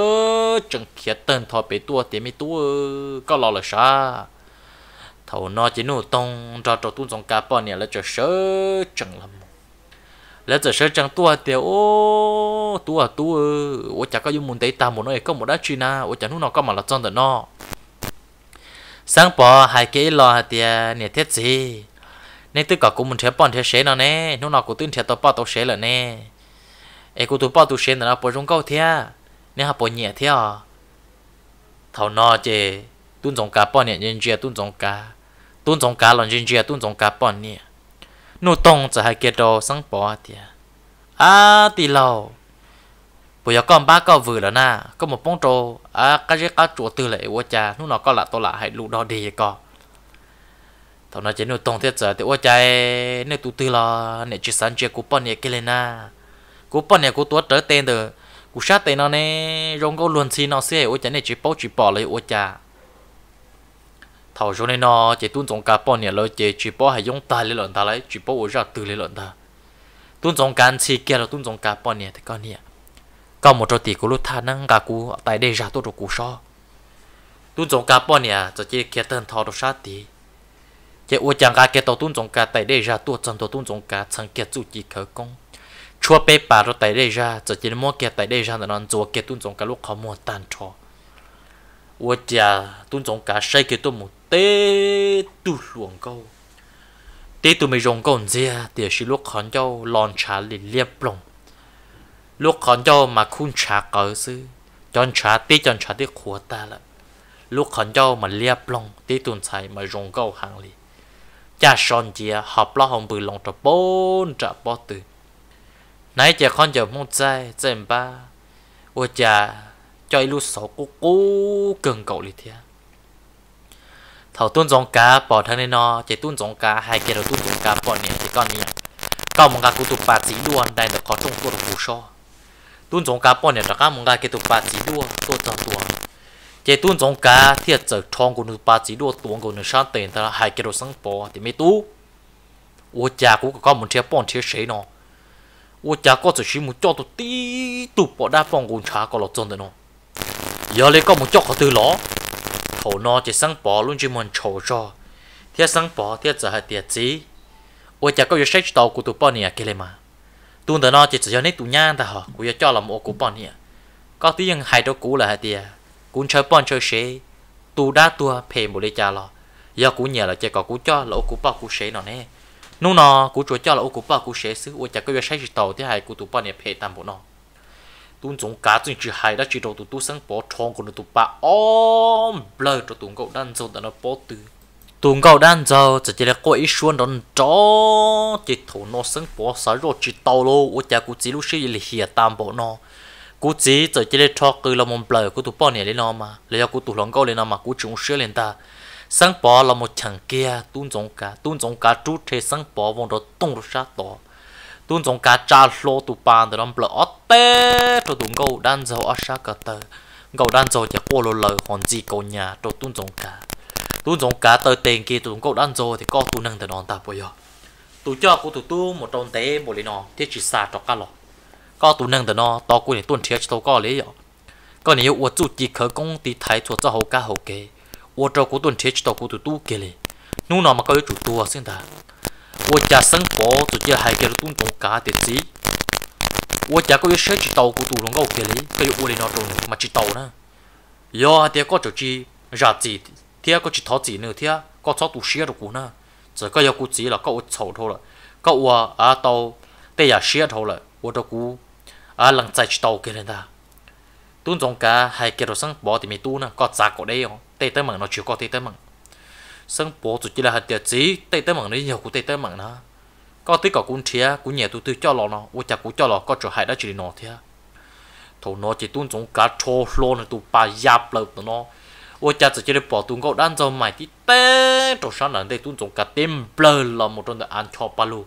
chẳng kia tên thọ bị tua tiền mi tua có lo là sa thầu nó chỉ nổ tông ra trò tuôn giống cá bỏ nè là chờ sơ chẳng lắm là giờ sơ chẳng tua tiền ô tua tua ô chả có dùng muốn tay ta muốn nói có một đá chi na ô chả nó có mà là chân tờ nó sáng bỏ hai cái lò tiền nè thiết gì nên tôi cả cũng muốn chơi bọn chơi xe nó nè nó nào cũng tôi chơi tao bỏ tao xe là nè em cũng tôi bỏ tôi xe là nó bỏ trong câu thế nên học bỏ nhẹ thế à thầu nó chứ tuân giống cá bọn nhẹ nhân chia tuân giống cá tuân giống cá lần nhân chia tuân giống cá bọn nhẹ nô tông chỉ hay kia đồ sáng bỏ thế à, à tì lâu bây giờ con ba con vừa là na, có một bông trâu à cái cái chuột từ lại quá cha nó nào có là tôi là hay lù đó đi con thằng nó chỉ nuôi tông thiết giờ thì ôi trời nếu tụt tư là nè chỉ sẵn chơi cúp bận nè kia lên na cúp bận nè cú tuốt trở tên được cú sát tên nó nè rong câu luồn xì nó xe ôi trời nè chỉ bao chỉ bỏ lấy ôi cha thầu số này nó chỉ tuân trọng cá bận nè rồi chỉ chỉ bỏ hay dùng tay lấy lợn ta lấy chỉ bỏ ôi ra từ lấy lợn ta tuân trọng cá chỉ kia là tuân trọng cá bận nè thì con nè có một trò tỷ cú lúc thà năng cả cú tại đây ra tôi rồi cú so tuân trọng cá bận nè cho chỉ kia tên thầu đồ sát tỷ จะอวจังกาเกตตุนจงกาแต่ได้าตัวจันตตุนจงกาฉังเกจุจิเขากงชัวเปปาเราแต่ได้าจะจินมัวเกแต่ได้จาแต่นอนจัวเกตุนจงกาลูกขมัวตันชออวจาตุนจงกาใช้เกตุมุเตตุหลวงเกูเตตุไม่รงเกาเจียเดี๋ยวชิลูกขอนเจ้าลอนชาลิเลียบลง ลูกขอนเจ้ามาคุ้นชาเกอซื้อจนชาตีจนชาที่ขัวตาละ ลูกขอนเจ้ามาเลียบลงตีตุนใช้มารงเกาหางลี cha son chia họp lo hồng bự lòng trọ bốn trọ bó từ nãy giờ con giờ mong trai trên ba ô cha cho ilu sổ cố cú cường cậu lì thia thầu tuôn giống cá bỏ thân lên nó chạy tuân giống cá hai kia đầu tuân giống cá bỏ nè chỉ con nè cao mong cá cụ tụ bạt dí luôn đây được có trong cuộc bù so tuân giống cá bỏ nè cho cá mong cá kia tụ bạt dí luôn tôi cho tuôn chế tuân giống cá thiết trợ trong của nữ ba chỉ đua tuôn của nữ sáng tiền ta hai cái đồ sáng bò thì mấy tú ô cha cũng có một chiếc bọn chiếc sấy nó ô cha có chỉ muốn cho tụi tí tụi bỏ đa phòng của cha có lọt chân đấy nó giờ lấy có một chốc có từ ló thổ nó chỉ sáng bò luôn chỉ muốn trổ cho thiết sáng bò thiết trở hai thiệt chỉ ô cha có yêu sách tàu của tu bọn này cái này mà tuân đó nó chỉ chỉ cho nét tu nhang ta hả cũng cho làm ô của bọn này có tiếng hai đâu cũ là hai tiệt cũng chơi bọn chơi xe tu đa tua phê bộ lê cha lo giờ cũng nhờ là chơi có cũng cho lỗ cũng bao cũng xe nó nè nung nó cũng chúa cho lỗ cũng bao cũng xe xứ ôi chả có việc sai gì tàu thế hay cũng tụ bọn này phê tam bộ nó tuôn giống cá tuôn chỉ hay đã chỉ đầu tụ tu sáng bỏ thong của nó tụ ba ôm blur cho tụ cậu đan dầu đã nó bỏ từ tụ cậu đan dầu chỉ chỉ là coi ý xuân đón chó chỉ thủ nó sáng bỏ sáu rồi chỉ tàu lô ôi chả cũng chỉ lúc xí là hiền tam bộ nó cú chỉ cho chỉ để cho cứ là một bờ cú tụ bao nhiêu lên nó mà lấy cho cú tụ lòng câu lên nó mà cú chúng sửa lên ta sáng bỏ là một thằng kia tuôn giống cá tuôn giống cá chú thế sáng bỏ vòng đó tung ra to tuôn giống cá cha lô tụ bàn rồi làm bờ ót té cho tụ câu đan dầu ót sát cả tờ câu đan dầu chỉ qua lô lời còn gì câu nhà cho tuôn giống cá tuôn giống cá tờ tiền kia tụ câu đan dầu thì có tụ năng để đòn ta bây giờ tụ cho cú tụ tu một trong té một lên nó thế chỉ xa cho cá lọ ก็ตัวนึงแต่นอตอกูเนี่ยตัวเทียชโตก็เลยอ่ะก็เนี่ยว่าจู่จีเขากงตีไทยชัวจะหกาหกเกว่าจะกูตัวเทียชโตกูตัวตู้เกเลยนู่นนอมันก็อยู่จุดตัวซึ่งแต่ว่าจะสังปอจุดจะหายเกลือตุ้นกงกาเด็ดสิว่าจะก็ยังเชื่อจิตโตกูตัวลงก็โอเคเลยก็ยังอุลินอตรงมาจิตโตนะย่อเดียก็จะจีรัดจีเทียก็จิตทอจีเนื้อเทียก็ชอบตัวเชียร์กูนะจะก็ยังกูจีแล้วก็อุดโฉดเท่าละก็ว่าอาโตแต่อย่าเชียร์เท่าละว่าจะกู à lần chạy tàu kia lên ta tuôn giống cả hai kia đồ sang bỏ thì mình tu nè có giá cổ đấy không tê tê mảng nó chịu có tê tê mảng sang bỏ chủ chỉ là hạt tiệt chí tê tê mảng nó nhiều của tê tê mảng nó có tí có cũng thía cũng nhẹ tu tư cho lò nó ô chả cũng cho lò có chỗ hại đã chỉ nó thía thổ nó chỉ tuôn giống cả thô lô này tu ba giáp lợp nó ô cha chỉ để bỏ tuôn gạo đan dầu mày thì tê chỗ sáng nắng đây tuôn giống cả tem blur là một trong đó ăn cho palu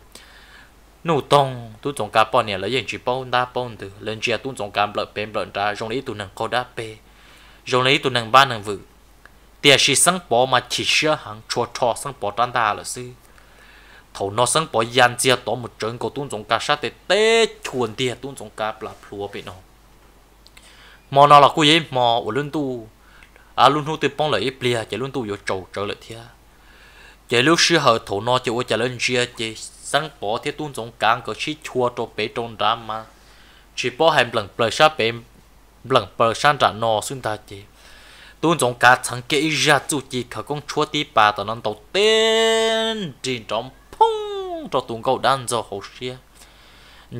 nô tông tu trồng cá bò nè lấy yên chỉ bò, đa bò từ lên chia tu trồng cá bờ bên bờ ra rong lấy tu nằng co đa bê rong lấy tu nằng ba nằng vự tia chỉ sáng bò mà chỉ sửa hàng cho chua sáng bò tan đa là sư thầu nó sáng bò yan chia tổ một trận của tu trồng cá sát tê tê chuồn tia tu trồng cá bờ lúa bên nó mò nó là cú yên mò ở luôn tu à luôn hút từ bông lại ít bia chỉ luôn tu vô trầu trở lại thia chỉ lúc sư hở thầu nó chỉ ở chỉ lên chia chỉ sáng bỏ thiết tuôn giống càng có chi chua cho bé trôn ra mà chỉ bỏ hành lần bờ sa bé lần bờ san ra nọ xuyên ta chỉ tuôn giống cá chẳng kể ra chú chỉ khả công chua tí bà tao nâng tàu tên trên trong phong cho tuôn cầu đan do hồ xia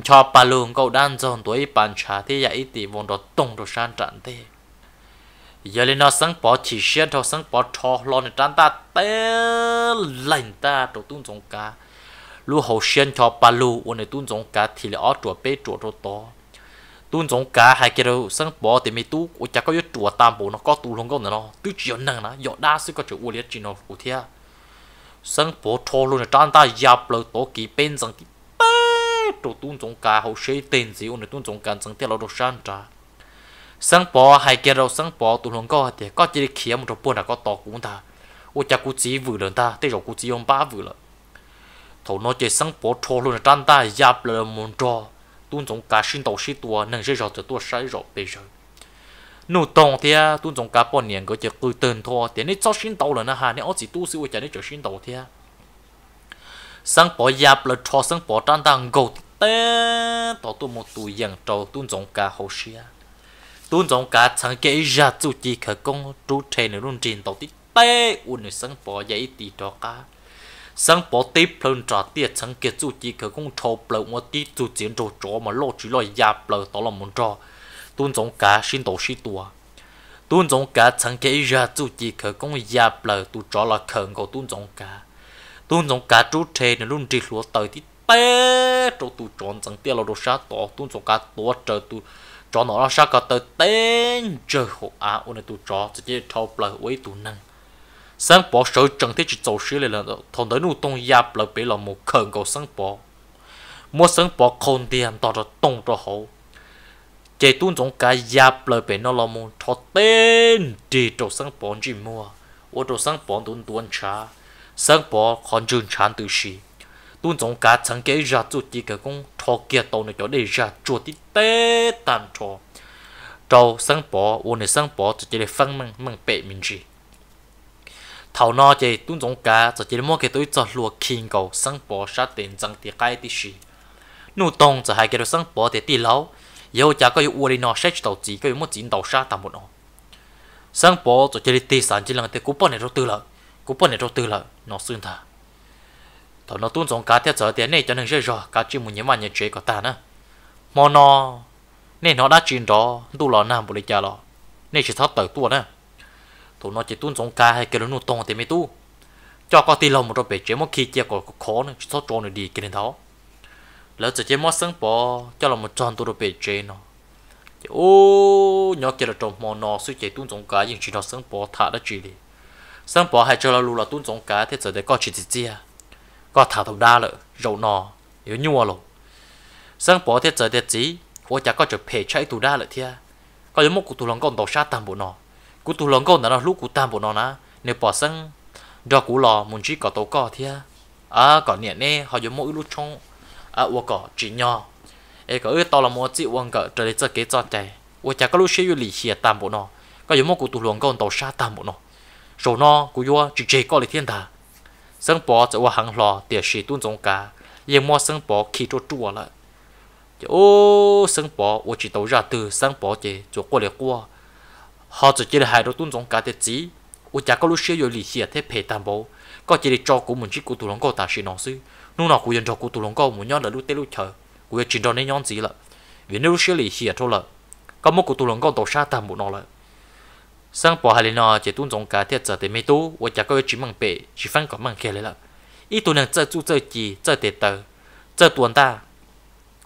cho bà lường cầu đan do tuổi bàn trà thế vậy thì vòng đó tung đồ san trạng thế giờ lên nó sáng bỏ chỉ xia cho sáng bỏ cho lo này trán ta tên lạnh ta cho tuôn giống cá lu hậu xuyên cho ba lu ôn tun giống cá thì là ở chùa bé chùa chùa to tun giống cá hai kia đâu sang bò thì mi tu ôi chả có yếu chùa tam bộ nó có tu luôn có nữa nó tu chỉ năng nó dọn đa số có chữ ôn liệt chỉ nó ủ thia sang bỏ cho luôn là trang ta giáp lâu tổ kỳ bên rằng kỳ bé chùa tun giống cá hậu xuyên tên gì ôn tun giống cá rằng tiệt lâu đồ san trả sang bỏ hai kia đâu sang bò tu luôn có thì có chỉ kia một chỗ buồn là có to cũng ta ôi chả cú chỉ vừa lần ta tới rồi cú chỉ ông ba vừa lần thổ nó chơi sáng bỏ trò luôn là tan ta giáp là muốn trò tuôn giống cá sinh tàu sĩ tua nâng sẽ rồi từ tua sai rồi bây giờ nụ tông thì tuôn giống cá bọn nhện có chơi cứ tên thôi thì nên cho sinh tàu là nó hà nên ở chỉ tu sửa cho nên cho sinh tàu thì sáng bỏ giáp là trò sáng bỏ tan ta gầu té tàu tuôn một tuổi dạng trâu tuôn giống cá hồ sĩ tuôn giống cá chẳng kể ra chủ chỉ khởi công chú trẻ nữa luôn trình tàu tí té uốn sáng bỏ dây tí trò cá sáng bỏ tê plon trả tiền sáng kia chú chỉ cơ cũng cho plon mà tí chú chiến chỗ chỗ mà lo chỉ lo ya plon đó là muốn cho tuân giống cá xin đồ xin tua tuân giống cá sáng kia ra chú chỉ cơ cũng ya plon tu chó là khẩn có tuân giống cá tuân giống cá chủ thế nên luôn chỉ lúa tới thì té chỗ tu chọn sáng tiền là đồ sát to tuân giống cá to chờ tu chọn nó là sát cả tới tên chờ hộ à ôn tu chó chỉ cho plon với tu năng sáng bỏ sợi trần thế chỉ tổ sĩ lại là thằng đấy nụ tông giáp là bị là một khẩn cầu sáng bỏ mua sáng bỏ không tiền tao là tông cho hậu chạy tuôn trong cả giáp là bị nó là một thọ tên để tổ sáng bỏ chỉ mua ô tổ sáng bỏ tuôn tuôn trà, sáng bỏ còn trường chán từ gì, tuôn trong cả chẳng kể ra chút chỉ cái con thọ kia tao này cho để ra chuột tí tê tàn thọ trâu sáng bỏ ô này sáng bỏ chỉ để phân măng măng bẹ mình gì thầu nọ chơi tuân trọng cả cho chỉ mua cái tôi cho luộc kinh cầu sang bỏ sát tiền chẳng thì cái đi gì nụ tông cho hai cái đồ sang bỏ thì tí lâu yêu cha có yêu uống đi nó sẽ đầu chỉ có yêu muốn chín đầu sát tạm một nó sang bỏ cho chỉ tí sản chỉ là cái cúp này đầu tư lợi cúp này đầu tư lợi nó xuyên thà thầu nọ tuân trọng cả theo giờ tiền này cho nên chơi rồi, cả chỉ muốn nhớ mà nhớ chơi của ta nữa mà nọ, nên nó đã chuyện đó tu lò nam bộ lịch cha lò nên chỉ thấp tới tua nữa thủ nó chỉ tuôn giống cá hay cái nó tông thì mới tu cho có tiền lòng một đôi bị chế một khi chia có khó nữa số trôn nữa đi cái này tháo. lỡ chỉ chế một sáng bỏ cho là một tròn tụi nó bị chế nó ô nhỏ kia là trộn mò nó suy chế tuôn giống cá nhưng chỉ nó sáng bỏ thả đó chỉ đi sáng bỏ hay cho là lù là tuôn giống cá thế giờ để có chỉ chia có thả thầu đa lợ rầu nò yếu nhua lộ sáng bỏ thế giờ để chỉ ô chả có chỉ phê chạy tụi đa lợ thia có giống một cụ tu lòng còn đầu sát tam bộ nó cú tu lon câu nó lúc cú tam bộ nó na nếu bỏ sang do cú lò muốn chỉ có tàu cò thia à, à còn nhẹ nè họ giống mỗi lúc trong à uo cò chỉ nhỏ ấy có ơi to là một chỉ uang cỡ trời lại chơi kế cho chạy uo chả có lúc sẽ lì xìa tam bộ nó có giống mỗi cú tu lon câu tàu xa tam bộ nó rồi nó cú uo chỉ chơi có lì thiên thà sân bỏ cho uo hàng lò tiền sĩ tuôn giống cả, yên mua sân bỏ khi cho chua lại ô sân bỏ uo chỉ tàu ra từ sân bỏ chỉ cho qua lại qua họ chỉ chỉ là hai đứa tuân giống cả thế chỉ u cha có lúc xưa rồi lì xì à, thế phê tam bộ, có chỉ là cho của mình chỉ của tụi lòng có ta xì nó xí lúc nào của dân cho của tụi lòng có muốn nhon là lúc tết lúc chờ của chỉ cho nên nhon gì là vì nếu lúc xưa lì xì à, thôi là có một của tụi lòng có tổ sa tam bộ nó là sang bỏ hai nó chỉ tuân giống cả thế giờ thì mấy tu u cha có chỉ mang bể chỉ phăng có mang khe lại là ít tụi nàng chơi chú chơi gì chơi tệ tờ chơi tuần ta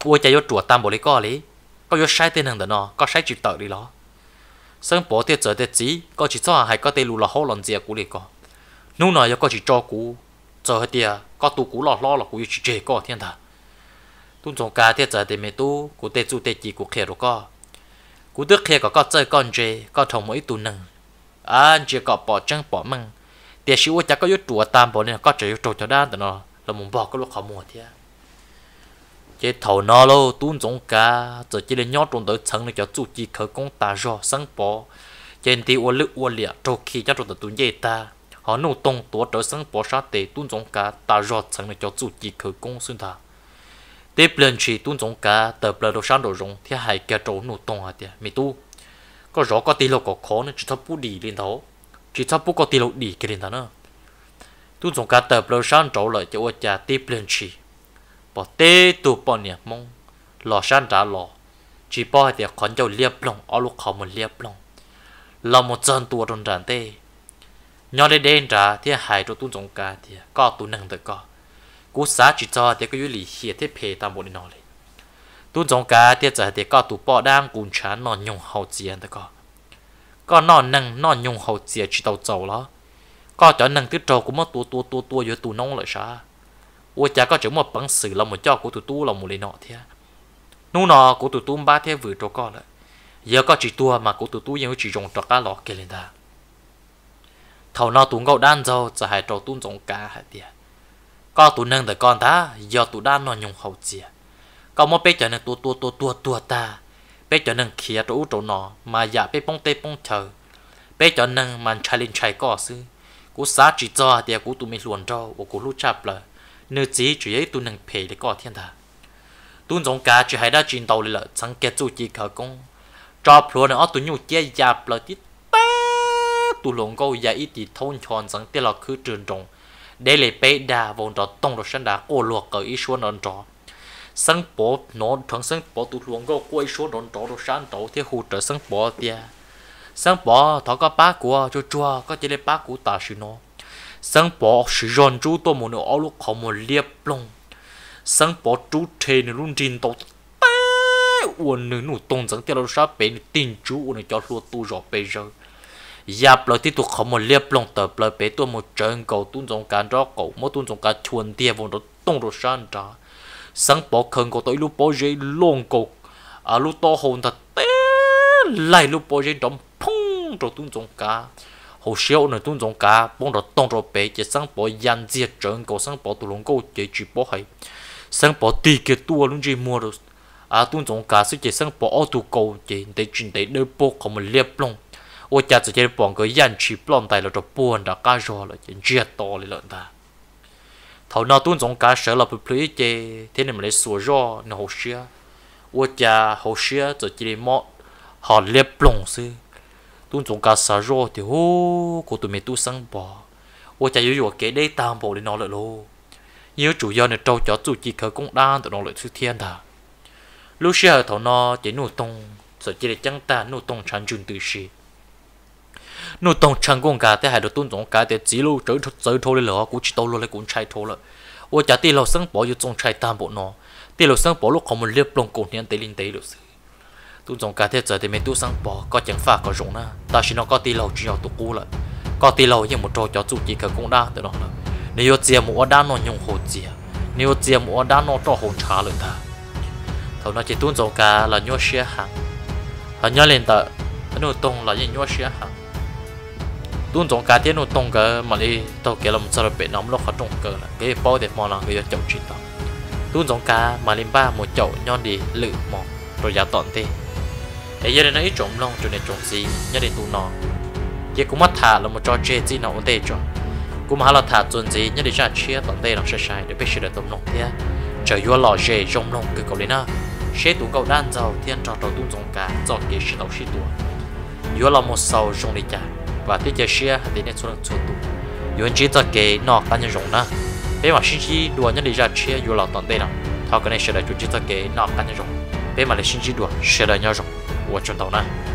u cha vô chuột tam bộ lấy có lấy có vô sai tiền hàng đó nọ, có sai chỉ tờ đi đó 生保贴做得子，嗰時做下係嗰啲路落好難接古嚟個，นู่嗱有嗰時做古，做嗰啲啊，嗰度古落落落古要住住嗰天堂，都仲家啲做啲咩都，古啲做啲字古寫落個，古啲寫個嗰真幹住，嗰同每度能，安住個保證保命，啲事我只個要做擔保呢，嗰就要做咗單嘅咯，就冇保個落口冇啲啊。chế thầu nó lô tuôn giống cá giờ chỉ là nhót trong tới chân là cho chủ chỉ khởi công ta rõ sáng bỏ trên thì uốn lưỡi uốn lẹ trâu khi cho trong tới tuôn dễ ta họ nô tông tua trở sáng bỏ sát tệ tuôn giống cá ta rõ chân là cho chủ chỉ khởi công xuyên ta tiếp bên chỉ tuôn giống cá tờ bờ đồ sáng đồ rồng thì hai cái trâu nô tông à, tiệt mi tu có rõ có tí lộc có khó nên chỉ thấp bút đi lên thấu chỉ thấp bút có tí lộc đi cái lên thấu nữa tuôn giống cá tờ bờ sáng trâu lại cho uất cha tế bên chỉ bỏ tê tụ bỏ nè mong lò san trả lò chỉ bỏ hai tiệc con cháu liệp lòng ở lúc khó một liệp lòng là một chân tù trong tràn tê nhỏ đây đen trả thì hại cho tu trọng ca thì có tu năng được có cú xá chỉ cho thì có yếu lý hiệp thế phê ta một nó này tu trọng ca thì trả thì có tu bỏ đang cùng chán nó nhung hậu chiến được có có nó năng nó nhung hậu chiến chỉ tàu tàu đó có cho năng tiếp trâu cũng mất tua tua tua tua với tu nông lại sao 我家个周末本事了，么叫古土土了么哩喏天，侬喏古土土把天 vừa cho có à. lại, giờ có chỉ tua mà của tụ tú yêu chỉ dùng trọt cá lọ kia lên ta thầu nọ tụ ngậu đan dâu giờ hai trâu tụ dùng cá hai tia có tụ nâng đời con ta giờ tụ đan nọ nhung hậu chia có một bé trở nên tua tua tua tua tua ta bé trở nên khía trâu trâu nọ mà dạ bé bông tê bông chờ bé trở nên mà chạy lên chai có sư cú xá chỉ cho tia cú tụ mình luồn trâu và cú lú chạp lại nếu chỉ chủ yếu tôi năng phê để có thiên thà tôi giống cả chỉ hay đã chiến đấu lợi chẳng kết thúc chỉ khởi công cho plo nó tôi nhu chia gia plo tí ta tôi luôn có gia ít thì thôn chọn chẳng tiếc là khứ trường trọng để lấy bé đà vòng đó tông rồi sân đá, ô luộc cởi ý xuống nón trọ, sân bó nó thằng sân bó tôi luôn có quay xuống nón trọ rồi sân đầu thì hụt trở sân bó tia sân bó thọ có bác của chua chua có chỉ lấy bác của ta sư nó sáng bỏ sử dụng chú tôi một nửa lúc khó một liệp lông sáng bỏ chú thề nửa luôn trình tổ tế uồn nửa nửa tông dẫn theo sát bể nửa tin chú nửa cho lúa tu rõ bây rơ dạp lời tiếp tục khó một liệp lông tờ lời bể tôi một trận cầu tuôn dòng cá đó cầu mỗi tuôn dòng cá chuồn tia vốn đó tông rồi sang trả sáng bỏ khẩn cầu tôi lúc bỏ dây lông cầu à lúc to hồn thật tế lại lúc bỏ dây đóng phung rồi tuôn dòng cá hồ sơ này tuân trọng cả bọn đó tông rồi bé chỉ sang bỏ dàn diệt trơn cổ sang bỏ tụ lông cổ chỉ chỉ bỏ hay sang bỏ tì cái tua luôn chỉ mua được à tuân trọng cả sự chỉ sang bỏ ô tụ cổ chỉ để chuyển để đỡ bỏ không mà liệp lông ô cha chỉ chỉ bọn cái dàn chỉ lông tại là cho buồn đã cá rò là chỉ chia to lên lợn ta thầu nào tuân trọng cả sợ là bị phơi chỉ thế nên mà lấy sủa rò nó hồ sơ ô cha hồ sơ chỉ chỉ mọ họ liệp lông xưa tuôn trồng cả sa rô thì hô cô tụi mày tu sang bò ô chả yếu yếu kế đây tam bộ để nó lại lô nhớ chủ do này trâu chó chủ chỉ khởi cũng đan tụi nó lại thứ thiên thà lúc xưa thầu nó chỉ nụ tông sợ chỉ để chẳng ta nụ tông chẳng chun từ gì, nụ tông chẳng công cả thế hai đồ tuôn trồng cả thế chỉ lô trở trở thôi lỡ cũng chỉ tao lô lại cũng chạy thôi lỡ ô chả tiền lầu sang bò yêu trồng chạy tam bộ nó tiền lầu sang bò lúc không một liếp lông cổ nhân tế linh tế lỡ sư tu dòng cá thiết giới thì mình tu sang bỏ có chẳng phạt có rụng na ta chỉ nó có tì lầu chỉ nó tụ cú lại có tì lầu nhưng một trò chó chủ chỉ cả cũng đa tự nó là nếu chia mua đa nó nhung hồ chia nếu chia mua đa nó trò hồn trả lời ta thầu nó chỉ tu dòng cá là nhô xe hàng họ nhớ lên tờ nó tung là nhô xe hàng tuôn trong cá thiên nó tung cái mà đi tàu kia làm sao bị nóng nó khó trông cơ là cái bao để mò là người chậu chín đó tuôn trong cá mà lên ba một chậu nhon đi lự mỏ rồi giá tọn thế ấy giờ nó ít trộm long cho nên trộm gì nhớ đến tu nó giờ cũng mất thả là một trò chơi gì nó ổn tệ cho cũng mà là thả tuần gì nhớ đến ra chia tận tệ làm sai sai để biết sự được tụm nông thế chờ vua lò dê trong long cứ cầu lên na sẽ tụ cầu đan giàu thiên trò đầu tung dòng cả do kế sự đầu sự tụ vua là một sầu trong đi chả và tuyết chơi chia thì nên xuống xuống tụ vua chỉ cho kế nó cá nhân dùng na bé mà xin chỉ đùa nhớ đến ra chia vua là tận tệ nào thao cái này sẽ là chủ chỉ cho kế nó cá nhân dùng bé mà lại sinh chi đùa sẽ là nhau dùng 我知到了。